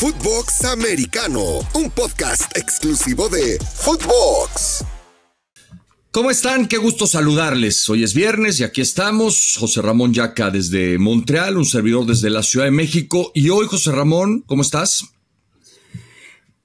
Footbox Americano, un podcast exclusivo de Footbox. ¿Cómo están? Qué gusto saludarles. Hoy es viernes y aquí estamos. José Ramón Yaca desde Montreal, un servidor desde la Ciudad de México. Y hoy, José Ramón, ¿cómo estás?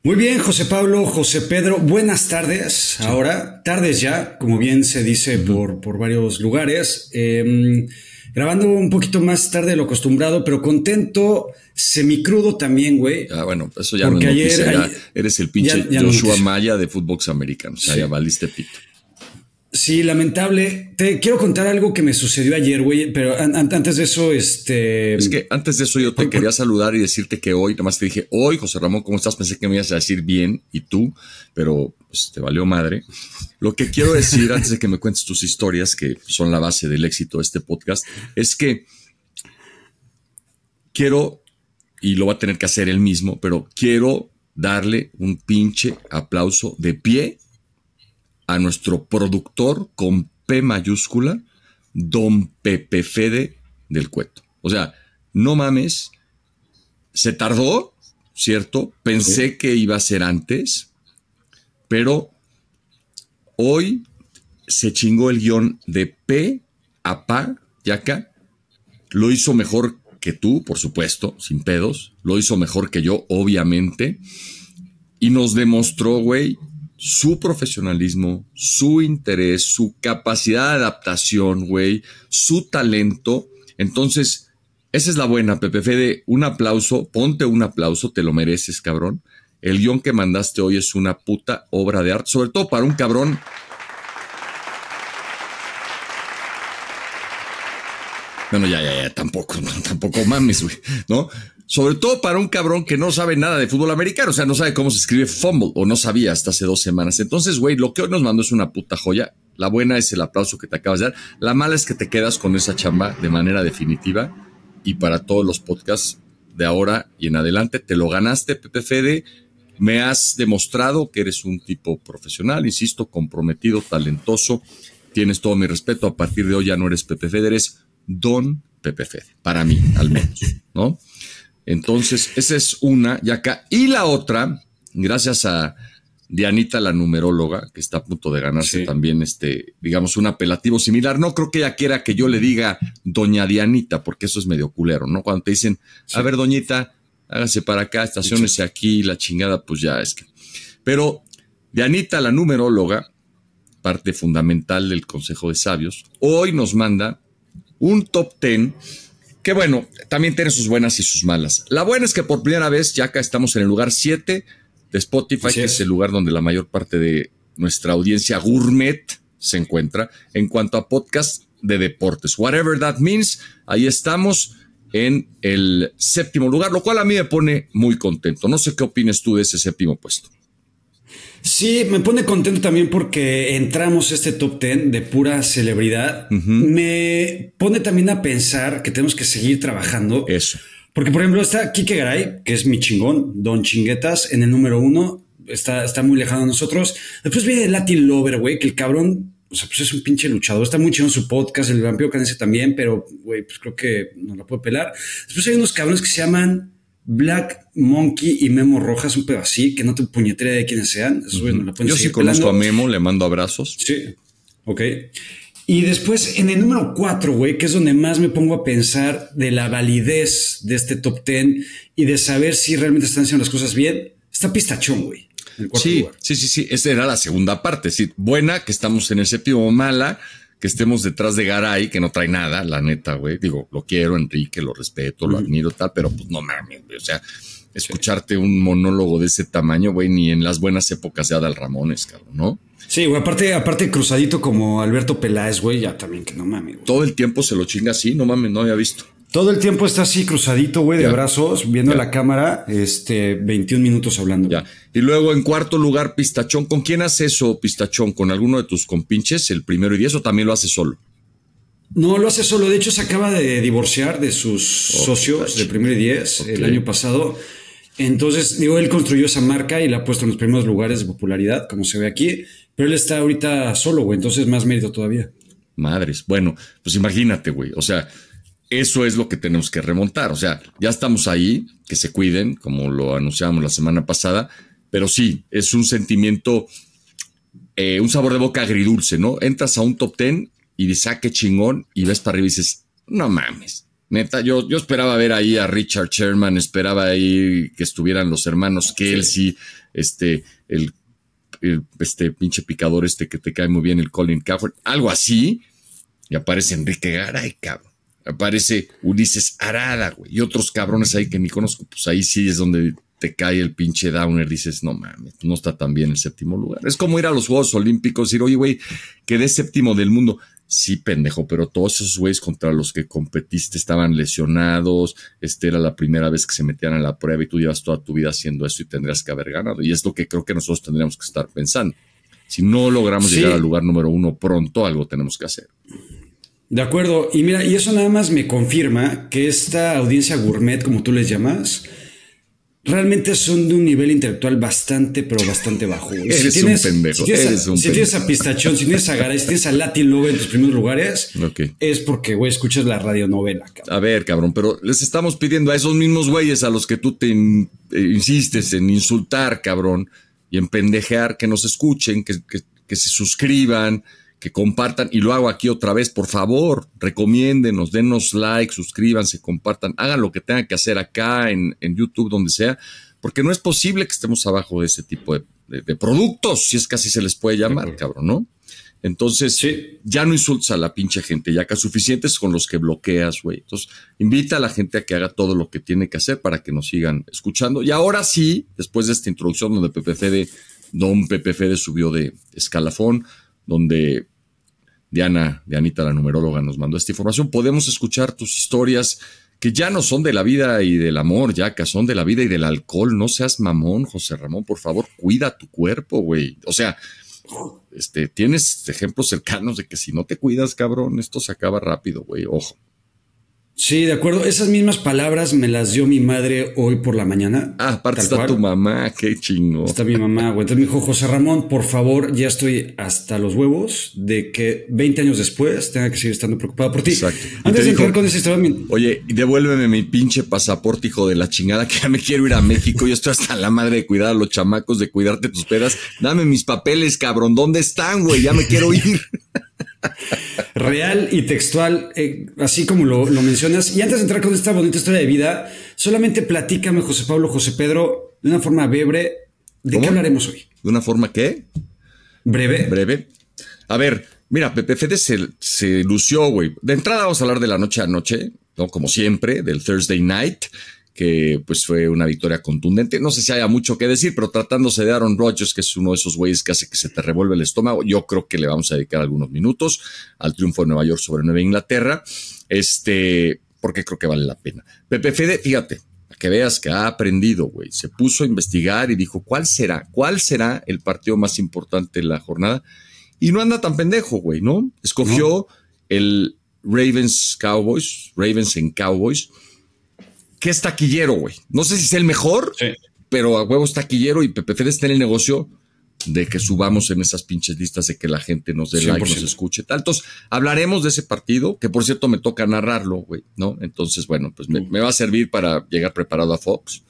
Muy bien, José Pablo, José Pedro, buenas tardes. Ahora, tardes ya, como bien se dice por, por varios lugares. Em, grabando un poquito más tarde de lo acostumbrado, pero contento, semicrudo también, güey. Ah, bueno, eso ya no es ayer, eres el pinche Joshua Maya de Fútbol American, o sea, ya valiste pito. Sí, lamentable. Te quiero contar algo que me sucedió ayer, güey, pero antes de eso, este... Es que antes de eso yo te quería saludar y decirte que hoy, nomás te dije, hoy, José Ramón, ¿cómo estás? Pensé que me ibas a decir bien y tú, pero pues, te valió madre. Lo que quiero decir antes de que me cuentes tus historias, que son la base del éxito de este podcast, es que quiero, y lo va a tener que hacer él mismo, pero quiero darle un pinche aplauso de pie a nuestro productor con P mayúscula, Don Pepe Fede del Cueto. O sea, no mames, se tardó, ¿cierto? Pensé que iba a ser antes, pero hoy se chingó el guión de P a Pa, acá Lo hizo mejor que tú, por supuesto, sin pedos. Lo hizo mejor que yo, obviamente. Y nos demostró, güey, su profesionalismo, su interés, su capacidad de adaptación, güey, su talento. Entonces, esa es la buena, Pepe Fede. Un aplauso, ponte un aplauso, te lo mereces, cabrón. El guión que mandaste hoy es una puta obra de arte, sobre todo para un cabrón Bueno, ya, ya, ya, tampoco, tampoco mames, güey, ¿no? Sobre todo para un cabrón que no sabe nada de fútbol americano, o sea, no sabe cómo se escribe fumble, o no sabía hasta hace dos semanas. Entonces, güey, lo que hoy nos mandó es una puta joya. La buena es el aplauso que te acabas de dar. La mala es que te quedas con esa chamba de manera definitiva y para todos los podcasts de ahora y en adelante. Te lo ganaste, Pepe Fede. Me has demostrado que eres un tipo profesional, insisto, comprometido, talentoso. Tienes todo mi respeto. A partir de hoy ya no eres Pepe Fede, eres Don Pepe Fede, para mí al menos, ¿no? Entonces, esa es una, y acá. Y la otra, gracias a Dianita, la numeróloga, que está a punto de ganarse también, este, digamos, un apelativo similar. No creo que ella quiera que yo le diga doña Dianita, porque eso es medio culero, ¿no? Cuando te dicen, a ver, doñita, hágase para acá, estaciones aquí, la chingada, pues ya es que. Pero Dianita, la numeróloga, parte fundamental del Consejo de Sabios, hoy nos manda un top ten que bueno, también tiene sus buenas y sus malas. La buena es que por primera vez ya acá estamos en el lugar 7 de Spotify, que es el lugar donde la mayor parte de nuestra audiencia gourmet se encuentra en cuanto a podcast de deportes. Whatever that means, ahí estamos en el séptimo lugar, lo cual a mí me pone muy contento. No sé qué opinas tú de ese séptimo puesto. Sí, me pone contento también porque entramos este top 10 de pura celebridad. Me pone también a pensar que tenemos que seguir trabajando. Eso. Porque, por ejemplo, está Kike Garay, que es mi chingón, Don Chinguetas, en el número uno. Está, está muy lejano de nosotros. Después viene Latin Lover, güey, que el cabrón, o sea, pues es un pinche luchador. Está muy chido en su podcast, el vampiro canese también, pero, güey, pues creo que no lo puede pelar. Después hay unos cabrones que se llaman Black Monkey y Memo Rojas, un pedo así, que no te puñetera de quienes sean. Yo sí conozco a Memo, le mando abrazos. Sí, ok. Y después en el número cuatro, güey, que es donde más me pongo a pensar de la validez de este top 10 y de saber si realmente están haciendo las cosas bien, está Pistachón, güey. Sí, sí, sí, sí, esa era la segunda parte. Sí, buena, que estamos en el o mala, que estemos detrás de Garay, que no trae nada, la neta, güey. Digo, lo quiero, Enrique, lo respeto, lo admiro, tal, pero pues no mames, güey. O sea, escucharte un monólogo de ese tamaño, güey, ni en las buenas épocas de Adal Ramones, cabrón, ¿no? Sí, güey, aparte, aparte cruzadito como Alberto Peláez, güey, ya también, que no mames. Todo el tiempo se lo chinga así, no mames, no había visto. Todo el tiempo está así cruzadito, güey, de abrazos, brazos, viendo la cámara, este, 21 minutos hablando. Ya. Y luego en cuarto lugar, Pistachón. ¿Con quién hace eso, Pistachón? ¿Con alguno de tus compinches, el primero y diez, o también lo hace solo? No, lo hace solo. De hecho, se acaba de divorciar de sus oh, socios de primero y diez el año pasado. Entonces, digo, él construyó esa marca y la ha puesto en los primeros lugares de popularidad, como se ve aquí. Pero él está ahorita solo, güey, entonces más mérito todavía. Madres. Bueno, pues imagínate, güey. O sea, eso es lo que tenemos que remontar. O sea, ya estamos ahí, que se cuiden, como lo anunciamos la semana pasada, pero sí, es un sentimiento, eh, un sabor de boca agridulce, ¿no? Entras a un top ten y dices, ah, chingón, y ves para arriba y dices, no mames. Neta, yo, esperaba ver ahí a Richard Sherman, esperaba ahí que estuvieran los hermanos Kelsey, sí. este, el, este pinche picador este que te cae muy bien, el Colin Cowherd, algo así, y aparece Enrique Garay, cabrón. Aparece Ulises Arada, güey, y otros cabrones ahí que ni conozco. Pues ahí sí es donde te cae el pinche downer, dices, no mames, no está tan bien el séptimo lugar. Es como ir a los Juegos Olímpicos y decir, oye, güey, quedé séptimo del mundo. Sí, pendejo, pero todos esos güeyes contra los que competiste estaban lesionados, este era la primera vez que se metían a la prueba y tú llevas toda tu vida haciendo eso y tendrías que haber ganado. Y es lo que creo que nosotros tendríamos que estar pensando. Si no logramos llegar al lugar número uno pronto, algo tenemos que hacer. De acuerdo, y mira, y eso nada más me confirma que esta audiencia gourmet, como tú les llamas, realmente son de un nivel intelectual bastante, pero bastante bajo. Eres un pendejo. eres si tienes a Pistachón, si tienes a Garay, si tienes a Latin en tus primeros lugares, es porque, güey, escuchas la radionovela. Cabrón. A ver, cabrón, pero les estamos pidiendo a esos mismos güeyes a los que tú te eh, insistes en insultar, cabrón, y en pendejear, que nos escuchen, que, que, que se suscriban, que compartan, y lo hago aquí otra vez, por favor, recomiéndenos, denos like, suscríbanse, compartan, hagan lo que tengan que hacer acá en, YouTube, donde sea, porque no es posible que estemos abajo de ese tipo de, productos, si es que así se les puede llamar, cabrón, ¿no? Entonces, ya no insultes a la pinche gente, ya acá suficientes con los que bloqueas, güey. Entonces, invita a la gente a que haga todo lo que tiene que hacer para que nos sigan escuchando. Y ahora sí, después de esta introducción donde Fede, Don de subió de escalafón, donde Diana, Dianita, la numeróloga, nos mandó esta información. Podemos escuchar tus historias que ya no son de la vida y del amor, ya que son de la vida y del alcohol. No seas mamón, José Ramón, por favor, cuida tu cuerpo, güey. O sea, este, tienes ejemplos cercanos de que si no te cuidas, cabrón, esto se acaba rápido, güey. Ojo. Sí, de acuerdo. Esas mismas palabras me las dio mi madre hoy por la mañana. Ah, aparte está tu mamá, qué chingo. Está mi mamá, güey. Entonces me dijo, José Ramón, por favor, ya estoy hasta los huevos de que 20 años después tenga que seguir estando preocupado por ti. Exacto. Antes de entrar con ese historia, oye, devuélveme mi pinche pasaporte, hijo de la chingada, que ya me quiero ir a México. Yo estoy hasta la madre de cuidar a los chamacos, de cuidarte tus pedas. Dame mis papeles, cabrón. ¿Dónde están, güey? Ya me quiero ir. Real y textual, eh, así como lo, mencionas. Y antes de entrar con esta bonita historia de vida, solamente platícame, José Pablo, José Pedro, de una forma breve, ¿de qué hablaremos hoy? ¿De una forma qué? Breve. Breve. A ver, mira, Pepe Fede se, se lució, güey. De entrada vamos a hablar de la noche a noche, Como siempre, del Thursday night que pues fue una victoria contundente. No sé si haya mucho que decir, pero tratándose de Aaron Rodgers, que es uno de esos güeyes que hace que se te revuelve el estómago, yo creo que le vamos a dedicar algunos minutos al triunfo de Nueva York sobre Nueva Inglaterra, este, porque creo que vale la pena. Pepe Fede, fíjate, que veas que ha aprendido, güey, se puso a investigar y dijo, ¿cuál será? ¿Cuál será el partido más importante de la jornada? Y no anda tan pendejo, güey, ¿no? Escogió el Ravens Cowboys, Ravens en Cowboys que es taquillero, güey. No sé si es el mejor, pero a huevos taquillero y Pepe Fede está en el negocio de que subamos en esas pinches listas de que la gente nos dé like, nos escuche. Tal. Entonces, hablaremos de ese partido, que por cierto me toca narrarlo, güey, ¿no? Entonces, bueno, pues me, mm. va a servir para llegar preparado a Fox.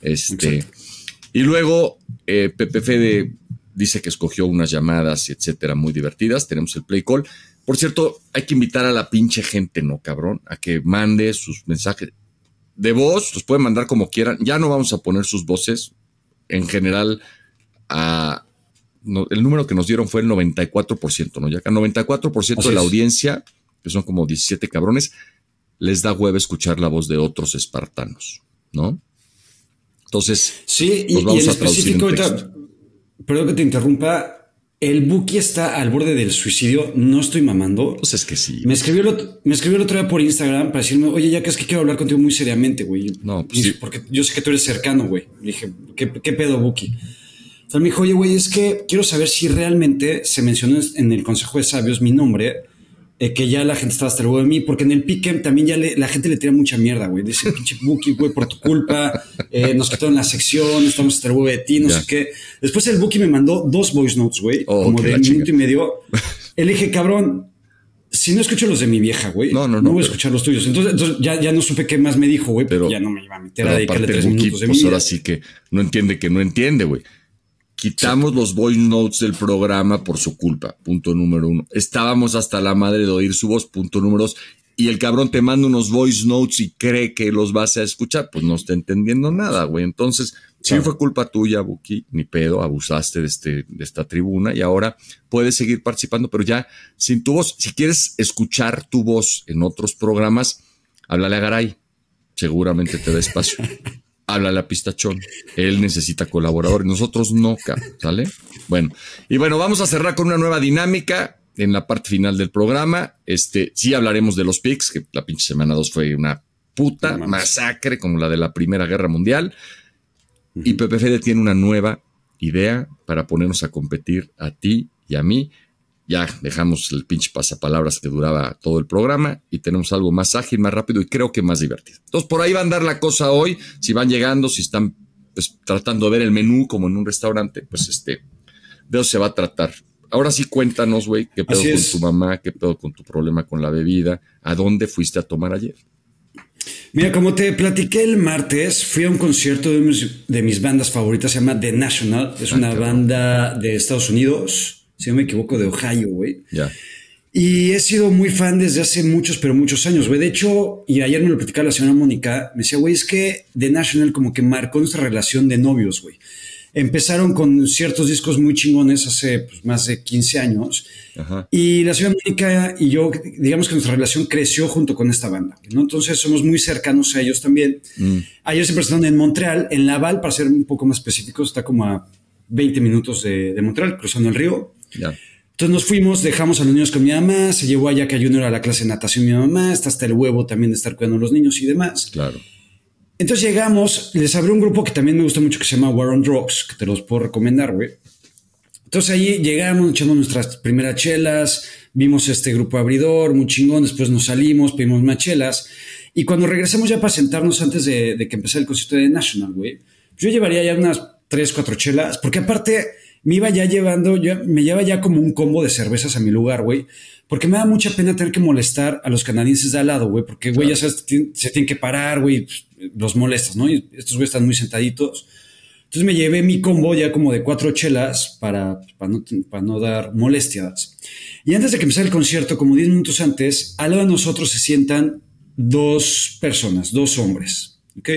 Este. Y luego, eh, Pepe Fede dice que escogió unas llamadas, etcétera, muy divertidas. Tenemos el play call. Por cierto, hay que invitar a la pinche gente, ¿no, cabrón? A que mande sus mensajes de voz, los pueden mandar como quieran. Ya no vamos a poner sus voces. En general, el número que nos dieron fue el 94%, ¿no? Ya que el 94% de la audiencia, que son como 17 cabrones, les da hueva escuchar la voz de otros espartanos, ¿no? Entonces, sí, y, específico, perdón que te interrumpa, el Buki está al borde del suicidio, no estoy mamando. Pues es que sí. Me escribió, el otro, me escribió el otro día por Instagram para decirme, oye, ya que es que quiero hablar contigo muy seriamente, güey. No, pues Porque yo sé que tú eres cercano, güey. Le dije, ¿qué, qué pedo, Buki? Entonces me dijo, oye, güey, es que quiero saber si realmente se mencionó en el Consejo de Sabios mi nombre que ya la gente estaba hasta el huevo de mí, porque en el Pickem también ya la gente le tira mucha mierda, güey. Dice, pinche Buki, güey, por tu culpa, eh, nos quitaron la sección, estamos hasta el huevo de ti, no sé qué. Después el Buki me mandó dos voice notes, güey, oh, como de un minuto y medio. Él dije, cabrón, si no escucho los de mi vieja, güey, no, no, no, no voy a escuchar los tuyos. Entonces, entonces ya, ya, no supe qué más me dijo, güey, pero ya no me iba a meter a dedicarle tres minutos de pues mi Ahora sí que no entiende que no entiende, güey. Quitamos los voice notes del programa por su culpa, punto número uno. Estábamos hasta la madre de oír su voz, punto número dos. Y el cabrón te manda unos voice notes y cree que los vas a escuchar. Pues no está entendiendo nada, güey. Entonces, sí fue culpa tuya, Buki, ni pedo, abusaste de, este, de esta tribuna y ahora puedes seguir participando, pero ya sin tu voz. Si quieres escuchar tu voz en otros programas, háblale a Garay. Seguramente te da espacio. habla la Pistachón. Él necesita colaboradores. Nosotros no, ¿sale? Bueno, y bueno, vamos a cerrar con una nueva dinámica en la parte final del programa. Este, sí hablaremos de los pics que la pinche semana 2 fue una puta masacre como la de la Primera Guerra Mundial. y Y tiene una nueva idea para ponernos a competir a ti y a mí ya dejamos el pinche pasapalabras que duraba todo el programa y tenemos algo más ágil, más rápido y creo que más divertido. Entonces, por ahí va a andar la cosa hoy. Si van llegando, si están pues, tratando de ver el menú como en un restaurante, pues este, de se va a tratar. Ahora sí cuéntanos, güey, qué pedo con tu mamá, qué pedo con tu problema con la bebida, a dónde fuiste a tomar ayer. Mira, como te platiqué el martes, fui a un concierto de mis, bandas favoritas, se llama The National, es ah, una banda de Estados Unidos si no me equivoco, de Ohio, güey. Ya. Y he sido muy fan desde hace muchos, pero muchos años, güey. De hecho, y ayer me lo platicaba la señora Mónica, me decía, güey, es que The National como que marcó nuestra relación de novios, güey. Empezaron con ciertos discos muy chingones hace pues, más de 15 años. Y la señora Mónica y yo, digamos que nuestra relación creció junto con esta banda, ¿no? Entonces somos muy cercanos a ellos también. ellos mm. Ayer se presentaron en Montreal, en Laval, para ser un poco más específico, está como a 20 minutos de, de Montreal, cruzando el río. Entonces nos fuimos, dejamos a los niños con mi mamá, se llevó a que Junior a la clase de natación mi mamá, está hasta el huevo también de estar cuidando a los niños y demás. Claro. Entonces llegamos, les abrió un grupo que también me gusta mucho que se llama War on Drugs, que te los puedo recomendar, güey. Entonces ahí llegamos, echamos nuestras primeras chelas, vimos este grupo abridor, muy chingón, después nos salimos, pedimos más chelas. Y cuando regresamos ya para sentarnos antes de, que empezara el concierto de National, güey, yo llevaría ya unas tres, cuatro chelas, porque aparte me iba ya llevando, me lleva ya como un combo de cervezas a mi lugar, güey. Porque me da mucha pena tener que molestar a los canadienses de al lado, güey. Porque, güey, ya se tienen que parar, güey. Pues, los molestas, ¿no? Y estos güeyes están muy sentaditos. Entonces me llevé mi combo ya como de cuatro chelas para, para, no, para no dar molestias. Y antes de que empezara el concierto, como 10 minutos antes, al lado de nosotros se sientan dos personas, dos hombres. ¿Ok?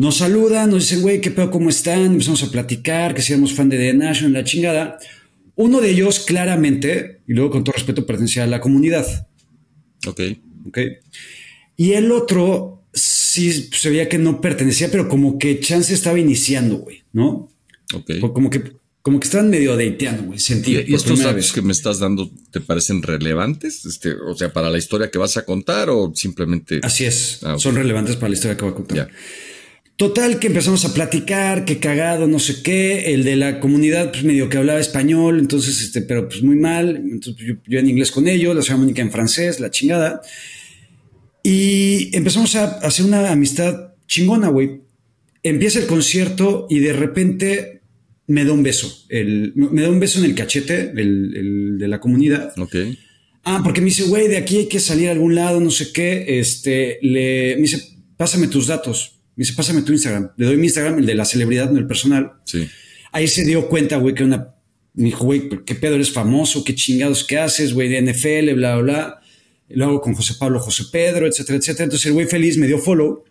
Nos saludan, nos dicen, güey, qué pedo, cómo están. Empezamos a platicar, que si éramos fan de The National, la chingada. Uno de ellos claramente, y luego con todo respeto, pertenecía a la comunidad. Ok. Ok. Y el otro sí pues, se veía que no pertenecía, pero como que Chance estaba iniciando, güey, ¿no? Ok. Como que, como que están medio deiteando, güey, sentido ¿Y, estos datos que me estás dando te parecen relevantes? Este, o sea, para la historia que vas a contar o simplemente. Así es. Ah, Son relevantes para la historia que voy a contar. Ya. Total, que empezamos a platicar, que cagado, no sé qué. El de la comunidad, pues medio que hablaba español, entonces, este, pero pues muy mal. Entonces, pues, yo, en inglés con ellos, la señora Mónica en francés, la chingada. Y empezamos a hacer una amistad chingona, güey. Empieza el concierto y de repente me da un beso. me da un beso en el cachete el, de la comunidad. Ok. Ah, porque me dice, güey, de aquí hay que salir a algún lado, no sé qué. Este, le, me dice, pásame tus datos me dice, pásame tu Instagram. Le doy mi Instagram, el de la celebridad, no el personal. Sí. Ahí se dio cuenta, güey, que una. Me dijo, güey, ¿qué pedo eres famoso? ¿Qué chingados que haces, güey? De NFL, bla, bla, bla. Lo hago con José Pablo, José Pedro, etcétera, etcétera. Entonces el güey feliz me dio follow.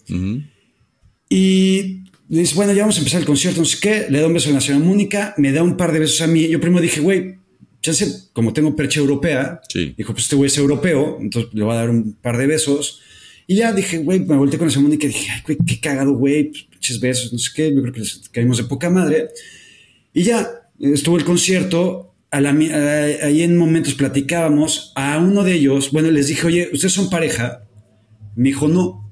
Y me dice, bueno, ya vamos a empezar el concierto, no sé qué. Le da un beso a la señora Mónica, me da un par de besos a mí. Yo primero dije, güey, ya sé, como tengo percha europea, dijo, pues este güey es europeo, entonces le voy a dar un par de besos. Y ya dije, güey, me volteé con ese mundo y dije, ay, güey, qué cagado, güey, pinches besos, no sé qué, yo creo que les caímos de poca madre. Y ya estuvo el concierto, a la, ahí en momentos platicábamos, a uno de ellos, bueno, les dije, oye, ¿ustedes son pareja? Me dijo, no.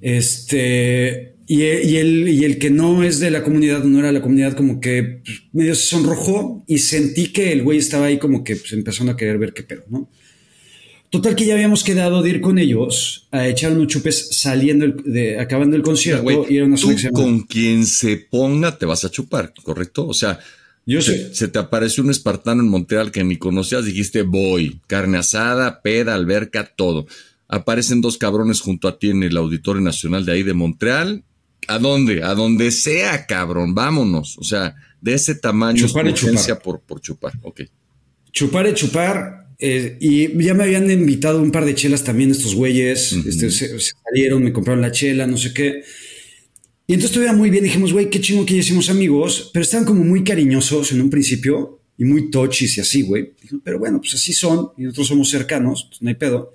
Este, y, y, el, y el que no es de la comunidad, no era de la comunidad, como que pues, medio se sonrojó y sentí que el güey estaba ahí como que pues, empezando a querer ver qué pedo, ¿no? Total que ya habíamos quedado de ir con ellos a echar unos chupes saliendo, de, acabando el concierto una tú con quien se ponga te vas a chupar, ¿correcto? O sea, yo se, se te apareció un espartano en Montreal que ni conocías, dijiste voy, carne asada, peda, alberca, todo. Aparecen dos cabrones junto a ti en el Auditorio Nacional de ahí de Montreal. ¿A dónde? A donde sea, cabrón, vámonos. O sea, de ese tamaño chupar chupar. por, por chupar. Chupar y chupar, eh, y ya me habían invitado un par de chelas también estos güeyes. Este, se, salieron, me compraron la chela, no sé qué. Y entonces todavía muy bien dijimos, güey, qué chingo que ya hicimos amigos, pero estaban como muy cariñosos en un principio y muy tochis y así, güey. Pero bueno, pues así son y nosotros somos cercanos, pues no hay pedo.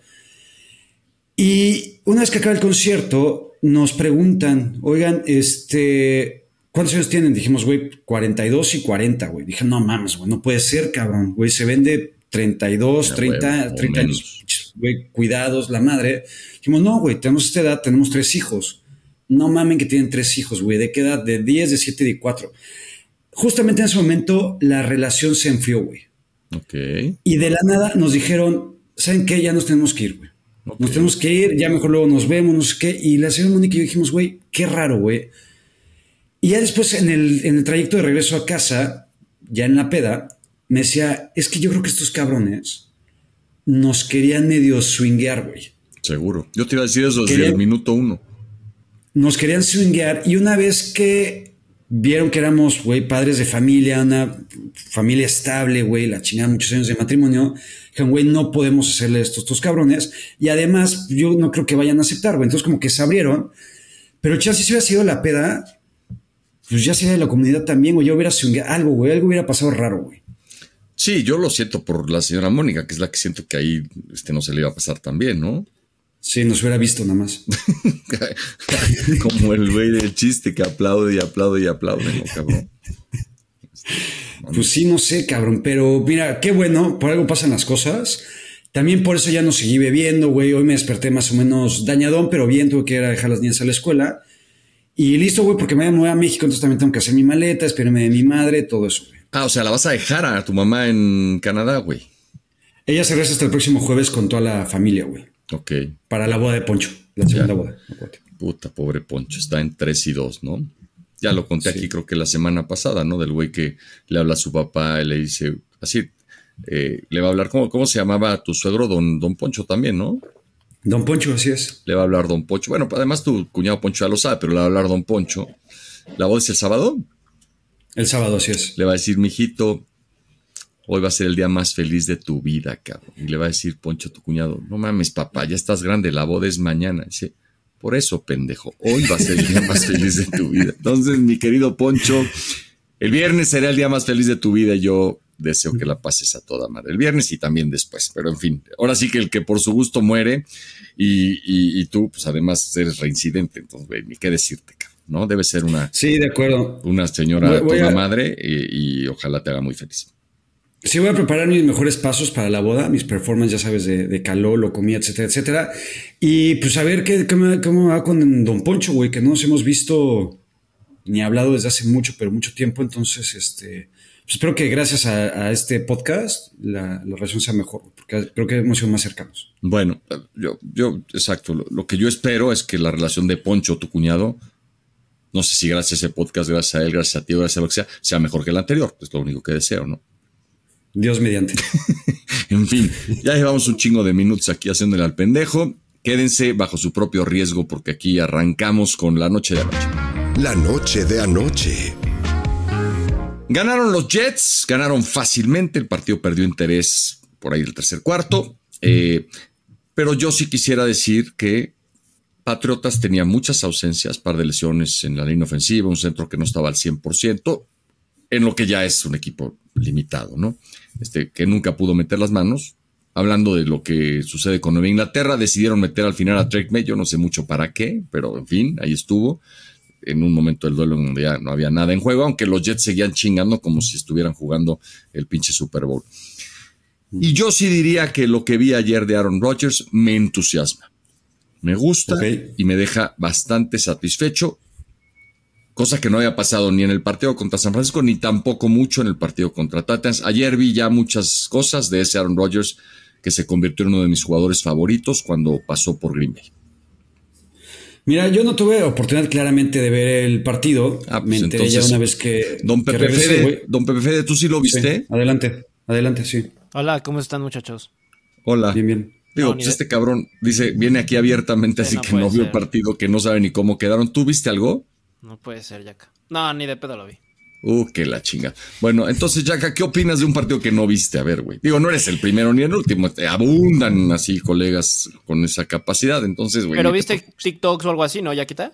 Y una vez que acaba el concierto, nos preguntan, oigan, este, ¿Cuántos años tienen? Dijimos, güey, 42 y 40, güey. Dije, no mames, güey, no puede ser, cabrón. Güey, se vende 32, 30, 30 años, güey, cuidados, la madre. Dijimos, no, güey, tenemos esta edad, tenemos tres hijos. No mamen que tienen tres hijos, güey. ¿De qué edad? De 10, de 7 de 4. Justamente en ese momento la relación se enfrió, güey. Ok. Y de la nada nos dijeron, ¿saben qué? Ya nos tenemos que ir, güey. Nos tenemos que ir, ya mejor luego nos vemos, no sé qué. Y la señora Mónica y yo dijimos, güey, qué raro, güey. Y ya después en el, en el trayecto de regreso a casa, ya en la peda, me decía, es que yo creo que estos cabrones nos querían medio swinguear, güey. Seguro. Yo te iba a decir eso desde el minuto uno. Nos querían swinguear y una vez que vieron que éramos, güey, padres de familia, una familia estable, güey, la chingada, muchos años de matrimonio, dijeron, güey, no podemos hacerle esto a estos cabrones. Y además, yo no creo que vayan a aceptar, güey. Entonces, como que se abrieron. Pero ya si se hubiera sido la peda, pues ya sería de la comunidad también, o Yo hubiera swingueado algo, güey, algo hubiera pasado raro, güey. Sí, yo lo siento por la señora Mónica, que es la que siento que ahí este, no se le iba a pasar también, ¿no? Sí, nos hubiera visto nada más. Como el güey del chiste que aplaude y aplaude y aplaude, ¿no, cabrón? Este, pues sí, no sé, cabrón, pero mira, qué bueno, por algo pasan las cosas. También por eso ya no seguí bebiendo, güey. Hoy me desperté más o menos dañadón, pero bien, tuve que ir a dejar las niñas a la escuela. Y listo, güey, porque me voy a México, entonces también tengo que hacer mi maleta, espérame de mi madre, todo eso, Ah, o sea, la vas a dejar a tu mamá en Canadá, güey. Ella se regresa hasta el próximo jueves con toda la familia, güey. Ok. Para la boda de Poncho, la segunda boda. Puta, pobre Poncho, está en 3 y 2, ¿no? Ya lo conté aquí, creo que la semana pasada, ¿no? Del güey que le habla a su papá y le dice, así, eh, le va a hablar, ¿cómo, ¿cómo, se llamaba tu suegro? Don, don Poncho también, ¿no? Don Poncho, así es. Le va a hablar Don Poncho. Bueno, además tu cuñado Poncho ya lo sabe, pero le va a hablar Don Poncho. ¿La boda es el sábado? El sábado, sí es. Le va a decir, mijito, hoy va a ser el día más feliz de tu vida, cabrón. Y le va a decir Poncho, tu cuñado, no mames, papá, ya estás grande, la boda es mañana. Dice, por eso, pendejo, hoy va a ser el día más feliz de tu vida. Entonces, mi querido Poncho, el viernes será el día más feliz de tu vida. Yo deseo que la pases a toda madre el viernes y también después. Pero en fin, ahora sí que el que por su gusto muere y, tú, pues además eres reincidente. Entonces, ni qué decirte. ¿no? Debe ser una. Sí, de acuerdo. Una señora tu madre y, ojalá te haga muy feliz. Sí, voy a preparar mis mejores pasos para la boda, mis performances, ya sabes, de, calor, lo comía etcétera, etcétera. Y pues a ver qué, cómo, va con Don Poncho, güey, que no nos hemos visto ni hablado desde hace mucho, pero mucho tiempo. Entonces, este, pues, espero que gracias a, este podcast la, relación sea mejor, porque creo que hemos sido más cercanos. Bueno, yo, yo exacto. lo, que yo espero es que la relación de Poncho, tu cuñado, no sé si gracias a ese podcast, gracias a él, gracias a ti, gracias a lo que sea, sea mejor que el anterior. Es lo único que deseo, ¿no? Dios mediante. en fin, ya llevamos un chingo de minutos aquí haciéndole al pendejo. Quédense bajo su propio riesgo porque aquí arrancamos con la noche de anoche. La noche de anoche. Ganaron los Jets, ganaron fácilmente, el partido perdió interés por ahí el tercer cuarto, eh, pero yo sí quisiera decir que Patriotas tenía muchas ausencias, par de lesiones en la línea ofensiva, un centro que no estaba al 100%, en lo que ya es un equipo limitado, ¿no? Este, que nunca pudo meter las manos. Hablando de lo que sucede con Nueva Inglaterra, decidieron meter al final a Drake Medio, yo no sé mucho para qué, pero en fin, ahí estuvo. En un momento del duelo en donde ya no había nada en juego, aunque los Jets seguían chingando como si estuvieran jugando el pinche Super Bowl. Mm. Y yo sí diría que lo que vi ayer de Aaron Rodgers me entusiasma. Me gusta y me deja bastante satisfecho, cosa que no había pasado ni en el partido contra San Francisco, ni tampoco mucho en el partido contra Titans. Ayer vi ya muchas cosas de ese Aaron Rodgers que se convirtió en uno de mis jugadores favoritos cuando pasó por Green Bay. Mira, yo no tuve oportunidad claramente de ver el partido. Ah, pues una vez que. Don Pepe, Fede, don Pepe Fede, ¿tú sí lo viste? adelante, adelante, sí. Hola, ¿cómo están, muchachos? Hola. Bien, bien. Digo, pues este cabrón dice, viene aquí abiertamente, así que no vio el partido, que no sabe ni cómo quedaron. ¿Tú viste algo? No puede ser, Yaka. No, ni de pedo lo vi. Uh, qué la chinga. Bueno, entonces, Yaka, ¿qué opinas de un partido que no viste? A ver, güey. Digo, no eres el primero ni el último. abundan así colegas con esa capacidad. Entonces, güey. Pero viste TikToks o algo así, ¿no, quita?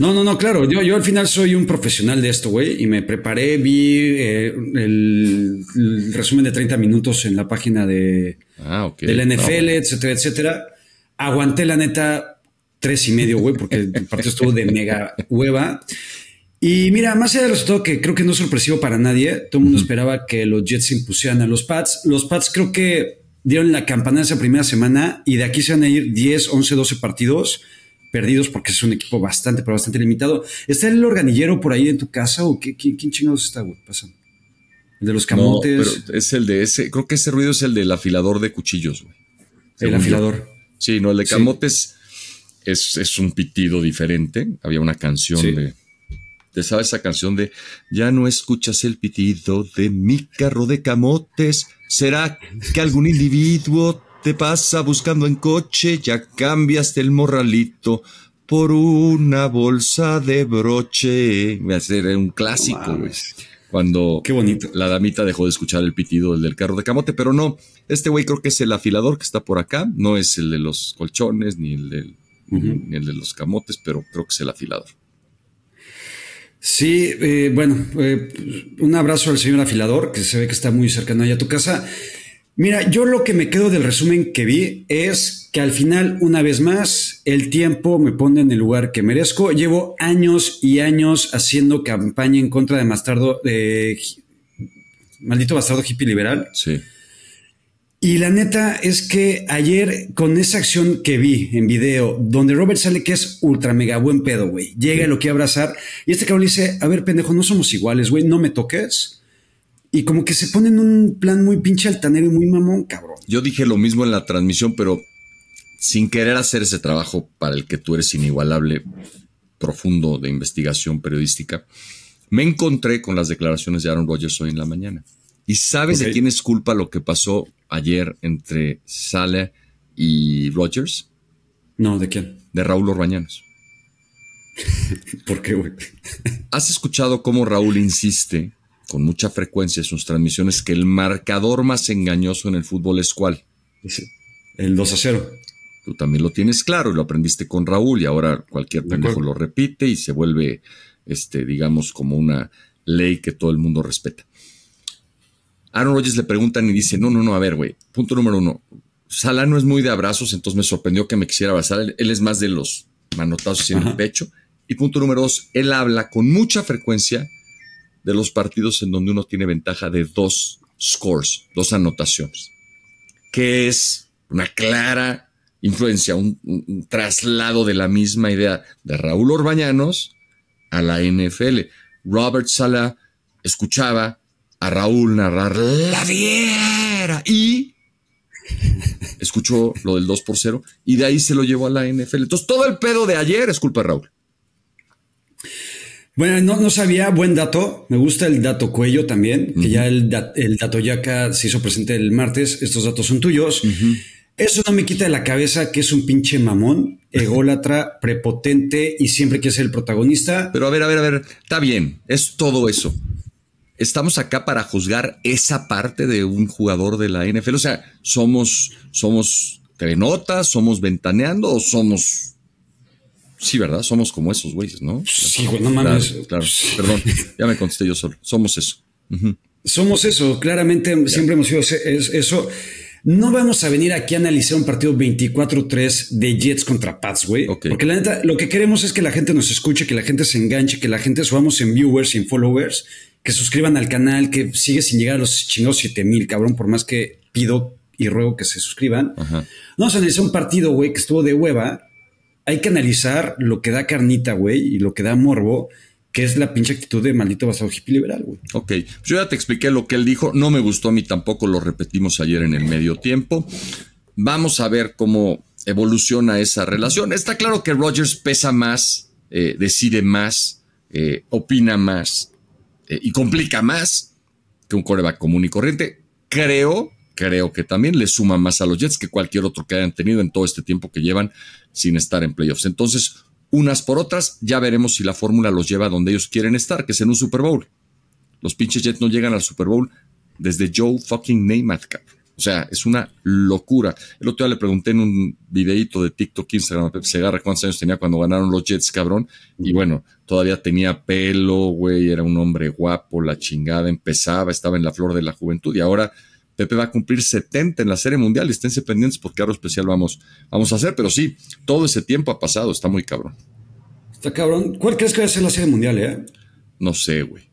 No, no, no, claro. Yo, yo al final soy un profesional de esto, güey, y me preparé, vi eh, el, resumen de 30 minutos en la página de, ah, del NFL, ah, etcétera, etcétera. Aguanté la neta tres y medio, güey, porque el partido estuvo de mega hueva. Y mira, más allá de resultado que creo que no es sorpresivo para nadie, todo el mundo esperaba que los Jets impusieran a los Pats. Los Pats creo que dieron la campanada esa primera semana y de aquí se van a ir 10, 11, 12 partidos perdidos porque es un equipo bastante, pero bastante limitado. ¿Está el organillero por ahí en tu casa o qué, quién chingados está pasando? El de los camotes. pero es el de ese, creo que ese ruido es el del afilador de cuchillos, güey. El afilador. Sí, no, el de camotes es, un pitido diferente. Había una canción de. ¿Te sabes esa canción de Ya no escuchas el pitido de mi carro de camotes? ¿Será que algún individuo te pasa buscando en coche, ya cambiaste el morralito por una bolsa de broche. Me hacer un clásico, güey. Cuando bonito. la damita dejó de escuchar el pitido del carro de camote, pero no, este güey creo que es el afilador que está por acá, no es el de los colchones ni el, del, el de los camotes, pero creo que es el afilador. Sí, eh, bueno, eh, un abrazo al señor afilador, que se ve que está muy cercano allá a tu casa. Mira, yo lo que me quedo del resumen que vi es que al final, una vez más, el tiempo me pone en el lugar que merezco. Llevo años y años haciendo campaña en contra de Mastardo, de maldito bastardo hippie liberal. Sí. Y la neta es que ayer, con esa acción que vi en video, donde Robert sale que es ultra mega buen pedo, güey, llega, lo que abrazar, y este cabrón dice: A ver, pendejo, no somos iguales, güey, no me toques y como que se ponen un plan muy pinche altanero y muy mamón, cabrón. Yo dije lo mismo en la transmisión, pero sin querer hacer ese trabajo para el que tú eres inigualable, profundo de investigación periodística, me encontré con las declaraciones de Aaron Rodgers hoy en la mañana. Y sabes de quién es culpa lo que pasó ayer entre Sale y Rodgers? No, ¿de quién? De Raúl Orbañanos. ¿Por qué, güey? ¿Has escuchado cómo Raúl insiste con mucha frecuencia en sus transmisiones que el marcador más engañoso en el fútbol es cuál? Pues el 2 a 0. Tú también lo tienes claro y lo aprendiste con Raúl y ahora cualquier pendejo lo repite y se vuelve, este, digamos, como una ley que todo el mundo respeta. Aaron Rodgers le preguntan y dice, no, no, no, a ver, güey, punto número uno, Salano no es muy de abrazos, entonces me sorprendió que me quisiera abrazar, él, él es más de los manotazos en el pecho. Y punto número dos, él habla con mucha frecuencia de los partidos en donde uno tiene ventaja de dos scores, dos anotaciones, que es una clara influencia, un, traslado de la misma idea de Raúl Orbañanos a la NFL. Robert Sala escuchaba a Raúl narrar la viera y escuchó lo del 2 por 0 y de ahí se lo llevó a la NFL. Entonces todo el pedo de ayer es culpa de Raúl. Bueno, no, sabía, buen dato. Me gusta el dato cuello también, que ya el, el, dato yaca se hizo presente el martes. Estos datos son tuyos. Eso no me quita de la cabeza que es un pinche mamón, ególatra, prepotente y siempre que ser el protagonista. Pero a ver, a ver, a ver, está bien, es todo eso. Estamos acá para juzgar esa parte de un jugador de la NFL. O sea, somos, somos trenotas, somos ventaneando o somos Sí, ¿verdad? Somos como esos güeyes, ¿no? Sí, güey, no mames. Claro, Perdón, ya me contesté yo solo. Somos eso. Somos eso, claramente siempre hemos sido eso. No vamos a venir aquí a analizar un partido 24-3 de Jets contra Pats, güey. Porque la neta, lo que queremos es que la gente nos escuche, que la gente se enganche, que la gente subamos en viewers y en followers, que suscriban al canal, que sigue sin llegar a los chingados 7000, cabrón, por más que pido y ruego que se suscriban. No, Vamos a analizar un partido, güey, que estuvo de hueva, hay que analizar lo que da carnita, güey, y lo que da morbo, que es la pinche actitud de maldito basado hippie liberal, güey. Ok, pues yo ya te expliqué lo que él dijo, no me gustó a mí tampoco, lo repetimos ayer en el medio tiempo. Vamos a ver cómo evoluciona esa relación. Está claro que Rogers pesa más, eh, decide más, eh, opina más eh, y complica más que un coreback común y corriente. Creo creo que también le suman más a los Jets que cualquier otro que hayan tenido en todo este tiempo que llevan sin estar en playoffs. Entonces, unas por otras, ya veremos si la fórmula los lleva a donde ellos quieren estar, que es en un Super Bowl. Los pinches Jets no llegan al Super Bowl desde Joe fucking Neymar, O sea, es una locura. El otro día le pregunté en un videito de TikTok, Instagram, a Segarra cuántos años tenía cuando ganaron los Jets, cabrón. Y bueno, todavía tenía pelo, güey, era un hombre guapo, la chingada, empezaba, estaba en la flor de la juventud. Y ahora, Pepe va a cumplir 70 en la Serie Mundial esténse pendientes porque algo especial vamos, vamos a hacer. Pero sí, todo ese tiempo ha pasado, está muy cabrón. Está cabrón. ¿Cuál crees que va a ser la Serie Mundial, eh? No sé, güey.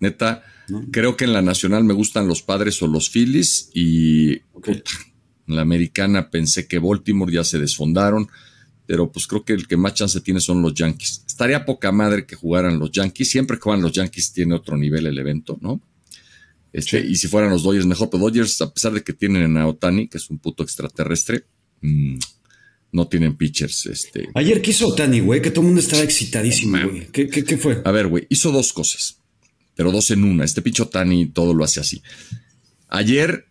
Neta, creo que en la Nacional me gustan los padres o los Phillies y en la Americana pensé que Baltimore ya se desfondaron pero pues creo que el que más chance tiene son los Yankees. Estaría poca madre que jugaran los Yankees. Siempre que juegan los Yankees tiene otro nivel el evento, ¿no? Este, y si fueran los Dodgers, mejor. Pero Dodgers, a pesar de que tienen a Otani, que es un puto extraterrestre, mm, no tienen pitchers. Este. Ayer, ¿qué hizo Otani, güey? Que todo el mundo estaba excitadísimo, güey. ¿Qué, fue? A ver, güey, hizo dos cosas, pero dos en una. Este pincho Otani todo lo hace así. Ayer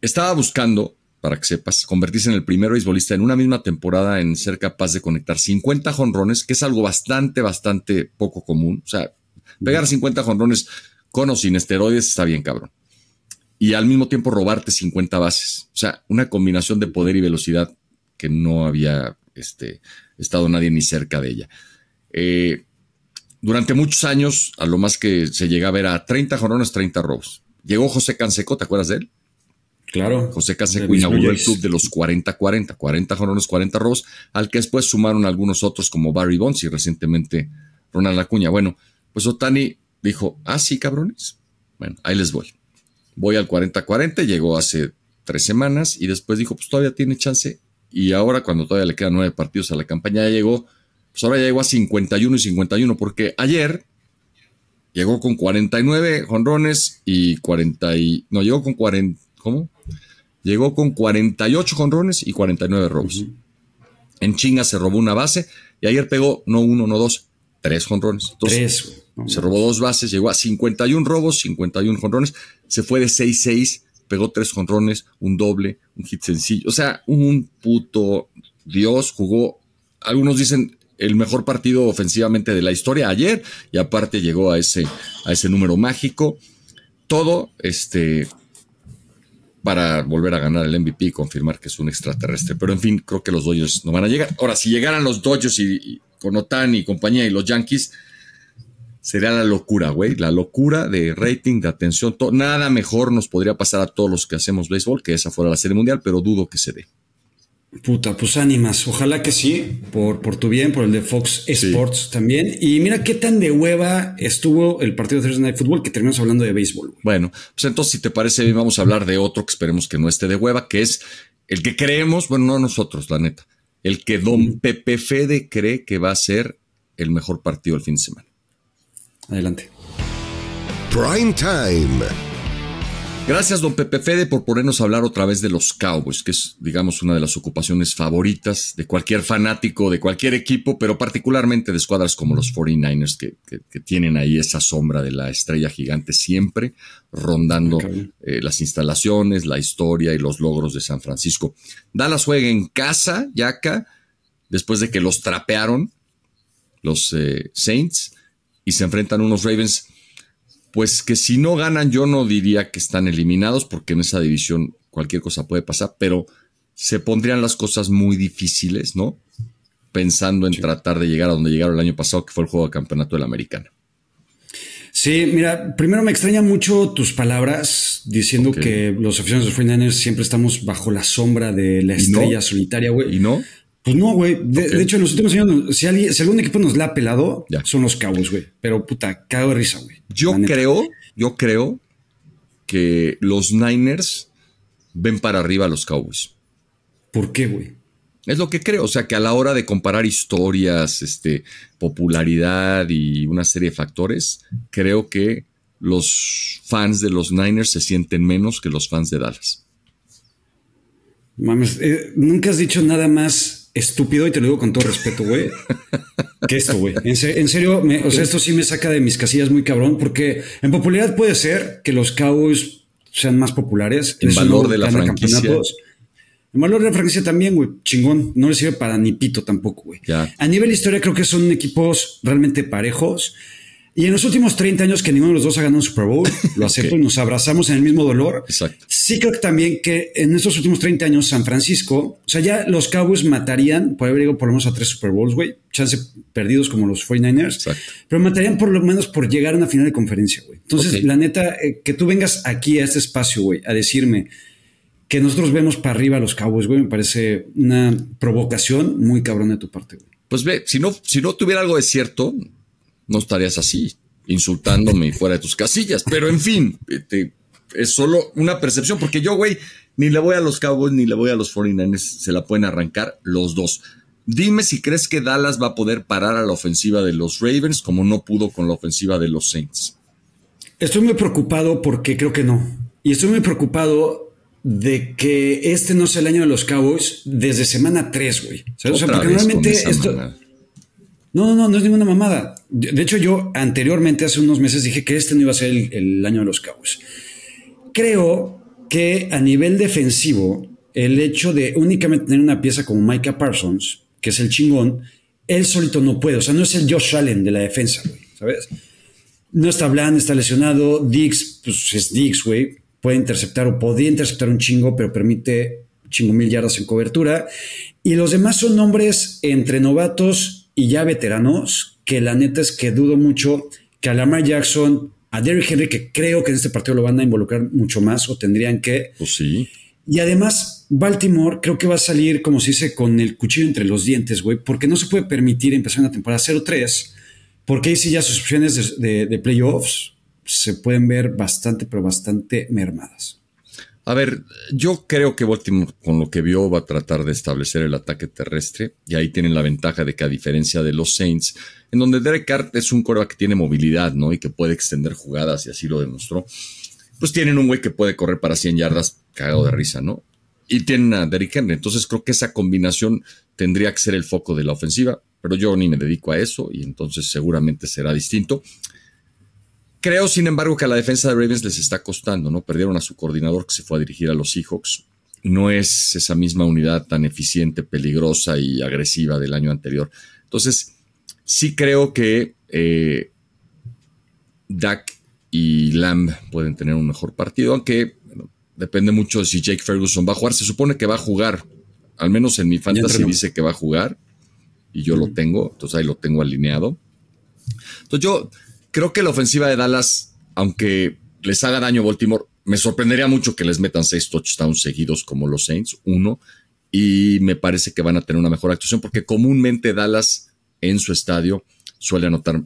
estaba buscando, para que sepas, convertirse en el primer beisbolista en una misma temporada en ser capaz de conectar 50 jonrones, que es algo bastante, bastante poco común. O sea, pegar 50 jonrones con o sin esteroides está bien cabrón. Y al mismo tiempo robarte 50 bases. O sea, una combinación de poder y velocidad que no había este, estado nadie ni cerca de ella. Eh, durante muchos años, a lo más que se llegaba era 30 jorones, 30 robos. Llegó José Canseco, ¿te acuerdas de él? Claro. José Canseco inauguró el club de los 40-40, 40 jorones, 40 robos, al que después sumaron algunos otros como Barry Bonds y recientemente Ronald Acuña. Bueno, pues Otani dijo, ah, sí, cabrones. Bueno, ahí les voy. Voy al 40-40, llegó hace tres semanas y después dijo, pues todavía tiene chance. Y ahora, cuando todavía le quedan nueve partidos a la campaña, ya llegó, pues ahora ya llegó a 51 y 51, porque ayer llegó con 49 jonrones y 40 no, llegó con 40, ¿cómo? Llegó con 48 jonrones y 49 robos. En chinga se robó una base y ayer pegó no uno, no dos, tres jonrones. Entonces, tres. Se robó dos bases, llegó a 51 robos, 51 jonrones, se fue de 6-6, pegó tres jonrones, un doble, un hit sencillo. O sea, un puto Dios jugó. Algunos dicen el mejor partido ofensivamente de la historia ayer, y aparte llegó a ese, a ese número mágico. Todo este para volver a ganar el MVP y confirmar que es un extraterrestre. Pero en fin, creo que los Dodgers no van a llegar. Ahora, si llegaran los Dodgers y, con OTAN y compañía y los Yankees, sería la locura, güey. La locura de rating, de atención. Nada mejor nos podría pasar a todos los que hacemos béisbol que esa fuera la serie mundial, pero dudo que se dé. Puta, pues ánimas. Ojalá que sí, por, tu bien, por el de Fox Sports también. Y mira qué tan de hueva estuvo el partido de Thursday Night Football que terminamos hablando de béisbol. Bueno, pues entonces, si te parece bien, vamos a hablar de otro que esperemos que no esté de hueva, que es el que creemos, bueno, no nosotros, la neta, el que Don Pepe Fede cree que va a ser el mejor partido el fin de semana. Adelante. Prime Time. Gracias, don Pepe Fede, por ponernos a hablar otra vez de los Cowboys, que es, digamos, una de las ocupaciones favoritas de cualquier fanático, de cualquier equipo, pero particularmente de escuadras como los 49ers, que, tienen ahí esa sombra de la estrella gigante siempre rondando eh, las instalaciones, la historia y los logros de San Francisco. Dallas juega en casa, acá, después de que los trapearon los eh, Saints y se enfrentan unos Ravens, pues que si no ganan yo no diría que están eliminados, porque en esa división cualquier cosa puede pasar, pero se pondrían las cosas muy difíciles, ¿no? Pensando en tratar de llegar a donde llegaron el año pasado, que fue el juego de campeonato de la americana. Sí, mira, primero me extraña mucho tus palabras diciendo que los aficionados de los siempre estamos bajo la sombra de la estrella solitaria, güey. Y no. Pues no, güey. De, hecho, en los últimos años, si, alguien, algún equipo nos la ha pelado, son los Cowboys, güey. Pero puta, cago de risa, güey. Yo creo, yo creo que los Niners ven para arriba a los Cowboys. ¿Por qué, güey? Es lo que creo, o sea que a la hora de comparar historias, este, popularidad y una serie de factores, creo que los fans de los Niners se sienten menos que los fans de Dallas. Mames, eh, nunca has dicho nada más estúpido, y te lo digo con todo respeto, güey, que esto, güey. En, serio, o sea, esto sí me saca de mis casillas muy cabrón, porque en popularidad puede ser que los Cowboys sean más populares. En valor de la franquicia. En valor de la franquicia también, güey, chingón. No le sirve para ni pito tampoco, güey. A nivel historia creo que son equipos realmente parejos. Y en los últimos 30 años que ninguno de los dos ha ganado un Super Bowl, lo acepto y nos abrazamos en el mismo dolor. Exacto. Sí creo que también que en estos últimos 30 años San Francisco, o sea, ya los Cowboys matarían, por haber llegado por lo menos a tres Super Bowls, güey, chance perdidos como los 49ers, pero matarían por lo menos por llegar a una final de conferencia, güey. Entonces, la neta, eh, que tú vengas aquí a este espacio, güey, a decirme que nosotros vemos para arriba a los Cowboys, güey, me parece una provocación muy cabrón de tu parte, güey. Pues ve, si no, si no tuviera algo de cierto, no estarías así, insultándome fuera de tus casillas. Pero en fin, este, es solo una percepción, porque yo, güey, ni le voy a los Cowboys ni le voy a los 49ers, se la pueden arrancar los dos. Dime si crees que Dallas va a poder parar a la ofensiva de los Ravens como no pudo con la ofensiva de los Saints. Estoy muy preocupado porque creo que no. Y estoy muy preocupado de que este no sea el año de los Cowboys desde semana 3, güey. O sea, porque normalmente esto, no, no, no, no es ninguna mamada. De hecho, yo anteriormente, hace unos meses, dije que este no iba a ser el, año de los Cowboys. Creo que a nivel defensivo, el hecho de únicamente tener una pieza como Micah Parsons, que es el chingón, él solito no puede. O sea, no es el Josh Allen de la defensa, ¿sabes? No está Bland, está lesionado. Dix, pues es Dix, güey. Puede interceptar o podía interceptar un chingo, pero permite chingo mil yardas en cobertura. Y los demás son nombres entre novatos y ya veteranos, que la neta es que dudo mucho que a Lamar Jackson, a Derrick Henry, que creo que en este partido lo van a involucrar mucho más o tendrían que. Pues sí. Y además, Baltimore creo que va a salir, como se dice, con el cuchillo entre los dientes, güey, porque no se puede permitir empezar una temporada 0-3, porque ahí sí ya sus opciones de, de playoffs se pueden ver bastante, pero bastante mermadas. A ver, yo creo que Baltimore con lo que vio va a tratar de establecer el ataque terrestre y ahí tienen la ventaja de que a diferencia de los Saints, en donde Derek Carr es un coreback que tiene movilidad, ¿no? Y que puede extender jugadas y así lo demostró, pues tienen un güey que puede correr para 100 yardas cagado de risa, ¿no? Y tienen a Derrick Henry, entonces creo que esa combinación tendría que ser el foco de la ofensiva, pero yo ni me dedico a eso y entonces seguramente será distinto. Creo, sin embargo, que a la defensa de Ravens les está costando, ¿no? Perdieron a su coordinador que se fue a dirigir a los Seahawks. No es esa misma unidad tan eficiente, peligrosa y agresiva del año anterior. Entonces, sí creo que eh, Dak y Lamb pueden tener un mejor partido, aunque depende mucho de si Jake Ferguson va a jugar. Se supone que va a jugar, al menos en mi fantasy dice que va a jugar, y yo lo tengo, entonces ahí lo tengo alineado. Entonces yo creo que la ofensiva de Dallas, aunque les haga daño a Baltimore, me sorprendería mucho que les metan seis touchdowns seguidos como los Saints, uno, y me parece que van a tener una mejor actuación porque comúnmente Dallas en su estadio suele anotar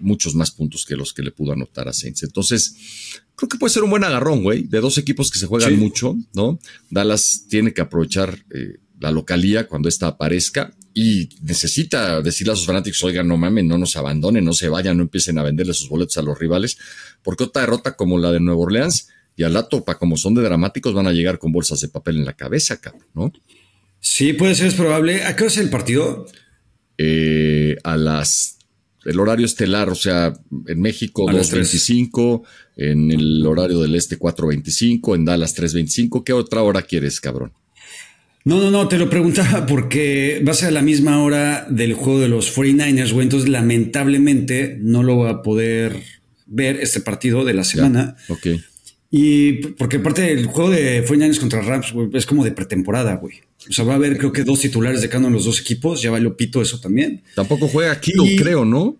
muchos más puntos que los que le pudo anotar a Saints. Entonces, creo que puede ser un buen agarrón, güey, de dos equipos que se juegan mucho, ¿no? Dallas tiene que aprovechar eh, la localía cuando esta aparezca y necesita decirle a sus fanáticos, oigan, no mamen, no nos abandonen, no se vayan, no empiecen a venderle sus boletos a los rivales, porque otra derrota como la de Nueva Orleans y a la topa, como son de dramáticos, van a llegar con bolsas de papel en la cabeza, cabrón, ¿no? Sí, puede ser, es probable. ¿A qué hora es el partido? Eh, a las el horario estelar, o sea, en México 2.35, en el horario del este 4.25, en Dallas 3.25. ¿Qué otra hora quieres, cabrón? No, no, no, te lo preguntaba porque va a ser a la misma hora del juego de los 49ers, güey. Entonces, lamentablemente, no lo va a poder ver este partido de la semana. ok. Y porque aparte el juego de 49ers contra Rams, güey, es como de pretemporada, güey. O sea, va a haber creo que dos titulares de cada uno de los dos equipos. Ya valió pito eso también. Tampoco juega Kiro, creo, ¿no?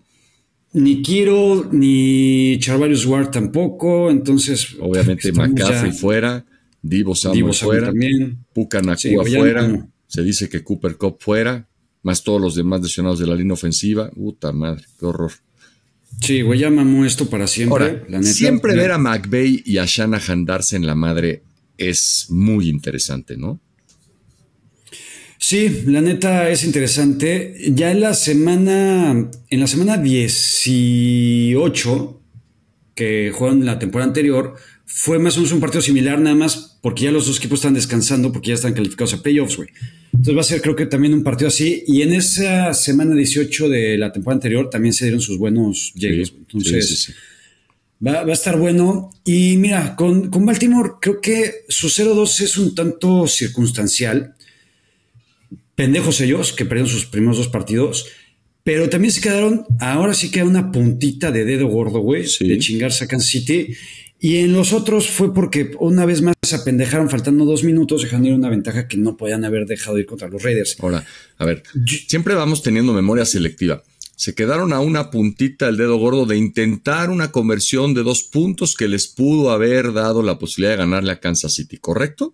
Ni Kiro, ni Charvarius Ward tampoco. Entonces... Obviamente McCaffrey y fuera. Divo Samuel, fuera, también. fuera, se dice que Cooper Cup fuera, más todos los demás lesionados de la línea ofensiva. Puta madre, qué horror. Sí, güey, ya esto para siempre. siempre ver a McVeigh y a Shanahan darse en la madre es muy interesante, ¿no? Sí, la neta es interesante. Ya en la semana, en la semana 18, que jugaron la temporada anterior, fue más o menos un partido similar, nada más porque ya los dos equipos están descansando, porque ya están calificados a playoffs, güey. Entonces va a ser, creo que también un partido así. Y en esa semana 18 de la temporada anterior también se dieron sus buenos llegues. Entonces va, a estar bueno. Y mira, con, con Baltimore, creo que su 0-2 es un tanto circunstancial. Pendejos ellos, que perdieron sus primeros dos partidos. Pero también se quedaron, ahora sí queda una puntita de dedo gordo, güey, de chingarse a Kansas City. Y en los otros fue porque una vez más se apendejaron faltando dos minutos, dejando una ventaja que no podían haber dejado ir contra los Raiders. Ahora, a ver, siempre vamos teniendo memoria selectiva. Se quedaron a una puntita el dedo gordo de intentar una conversión de dos puntos que les pudo haber dado la posibilidad de ganarle a Kansas City, ¿correcto?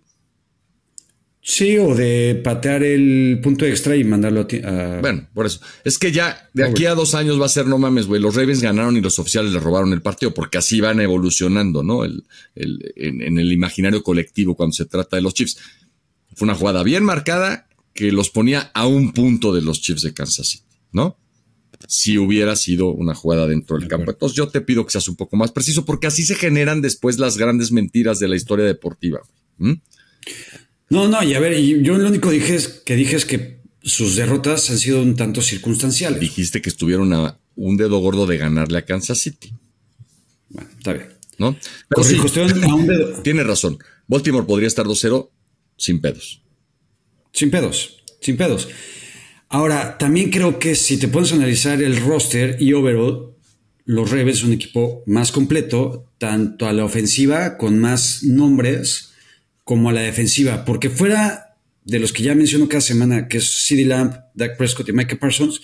Sí, o de patear el punto extra y mandarlo a, Bueno, por eso. Es que ya de ah, aquí a dos años va a ser, no mames, güey, los Ravens ganaron y los oficiales le robaron el partido, porque así van evolucionando, ¿no? El, en, el imaginario colectivo cuando se trata de los Chiefs. Fue una jugada bien marcada que los ponía a un punto de los Chiefs de Kansas City, ¿no? Si hubiera sido una jugada dentro del campo. Entonces yo te pido que seas un poco más preciso, porque así se generan después las grandes mentiras de la historia deportiva. No, no, y a ver, yo lo único dije es, que dije es que sus derrotas han sido un tanto circunstanciales. Dijiste que estuvieron a un dedo gordo de ganarle a Kansas City. Bueno, está bien. ¿No? Pues Tiene razón. Baltimore podría estar 2-0 sin pedos. Sin pedos, sin pedos. Ahora, también creo que si te pones a analizar el roster y overall, los Ravens son un equipo más completo, tanto a la ofensiva, con más nombres, como a la defensiva, porque fuera de los que ya menciono cada semana, que es CD Lamp, Dak Prescott y Micah Parsons,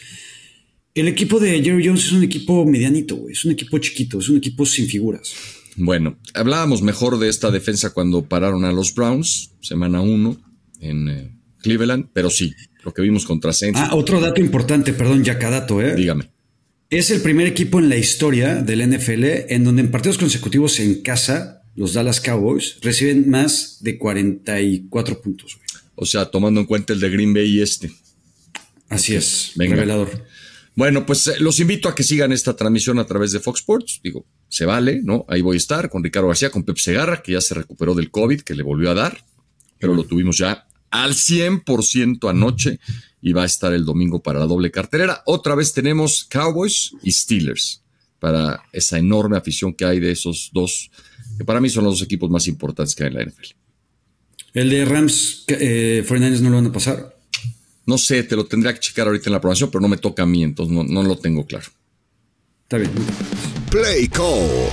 el equipo de Jerry Jones es un equipo medianito, es un equipo chiquito, es un equipo sin figuras. Bueno, hablábamos mejor de esta defensa cuando pararon a los Browns, semana 1 en eh, Cleveland, pero sí, lo que vimos contra Saints. Ah, otro dato importante, perdón, dato ¿eh? Dígame. Es el primer equipo en la historia del NFL en donde en partidos consecutivos en casa los Dallas Cowboys reciben más de 44 puntos. O sea, tomando en cuenta el de Green Bay y este. Así es, revelador. Bueno, pues eh, los invito a que sigan esta transmisión a través de Fox Sports. Digo, se vale, ¿no? Ahí voy a estar con Ricardo García, con Pep Segarra, que ya se recuperó del COVID, que le volvió a dar, pero lo tuvimos ya al 100% anoche y va a estar el domingo para la doble cartelera. Otra vez tenemos Cowboys y Steelers para esa enorme afición que hay de esos dos que para mí son los dos equipos más importantes que hay en la NFL. El de Rams, eh, no lo van a pasar. No sé, te lo tendría que checar ahorita en la programación, pero no me toca a mí, entonces no, lo tengo claro. Está bien. Play Call.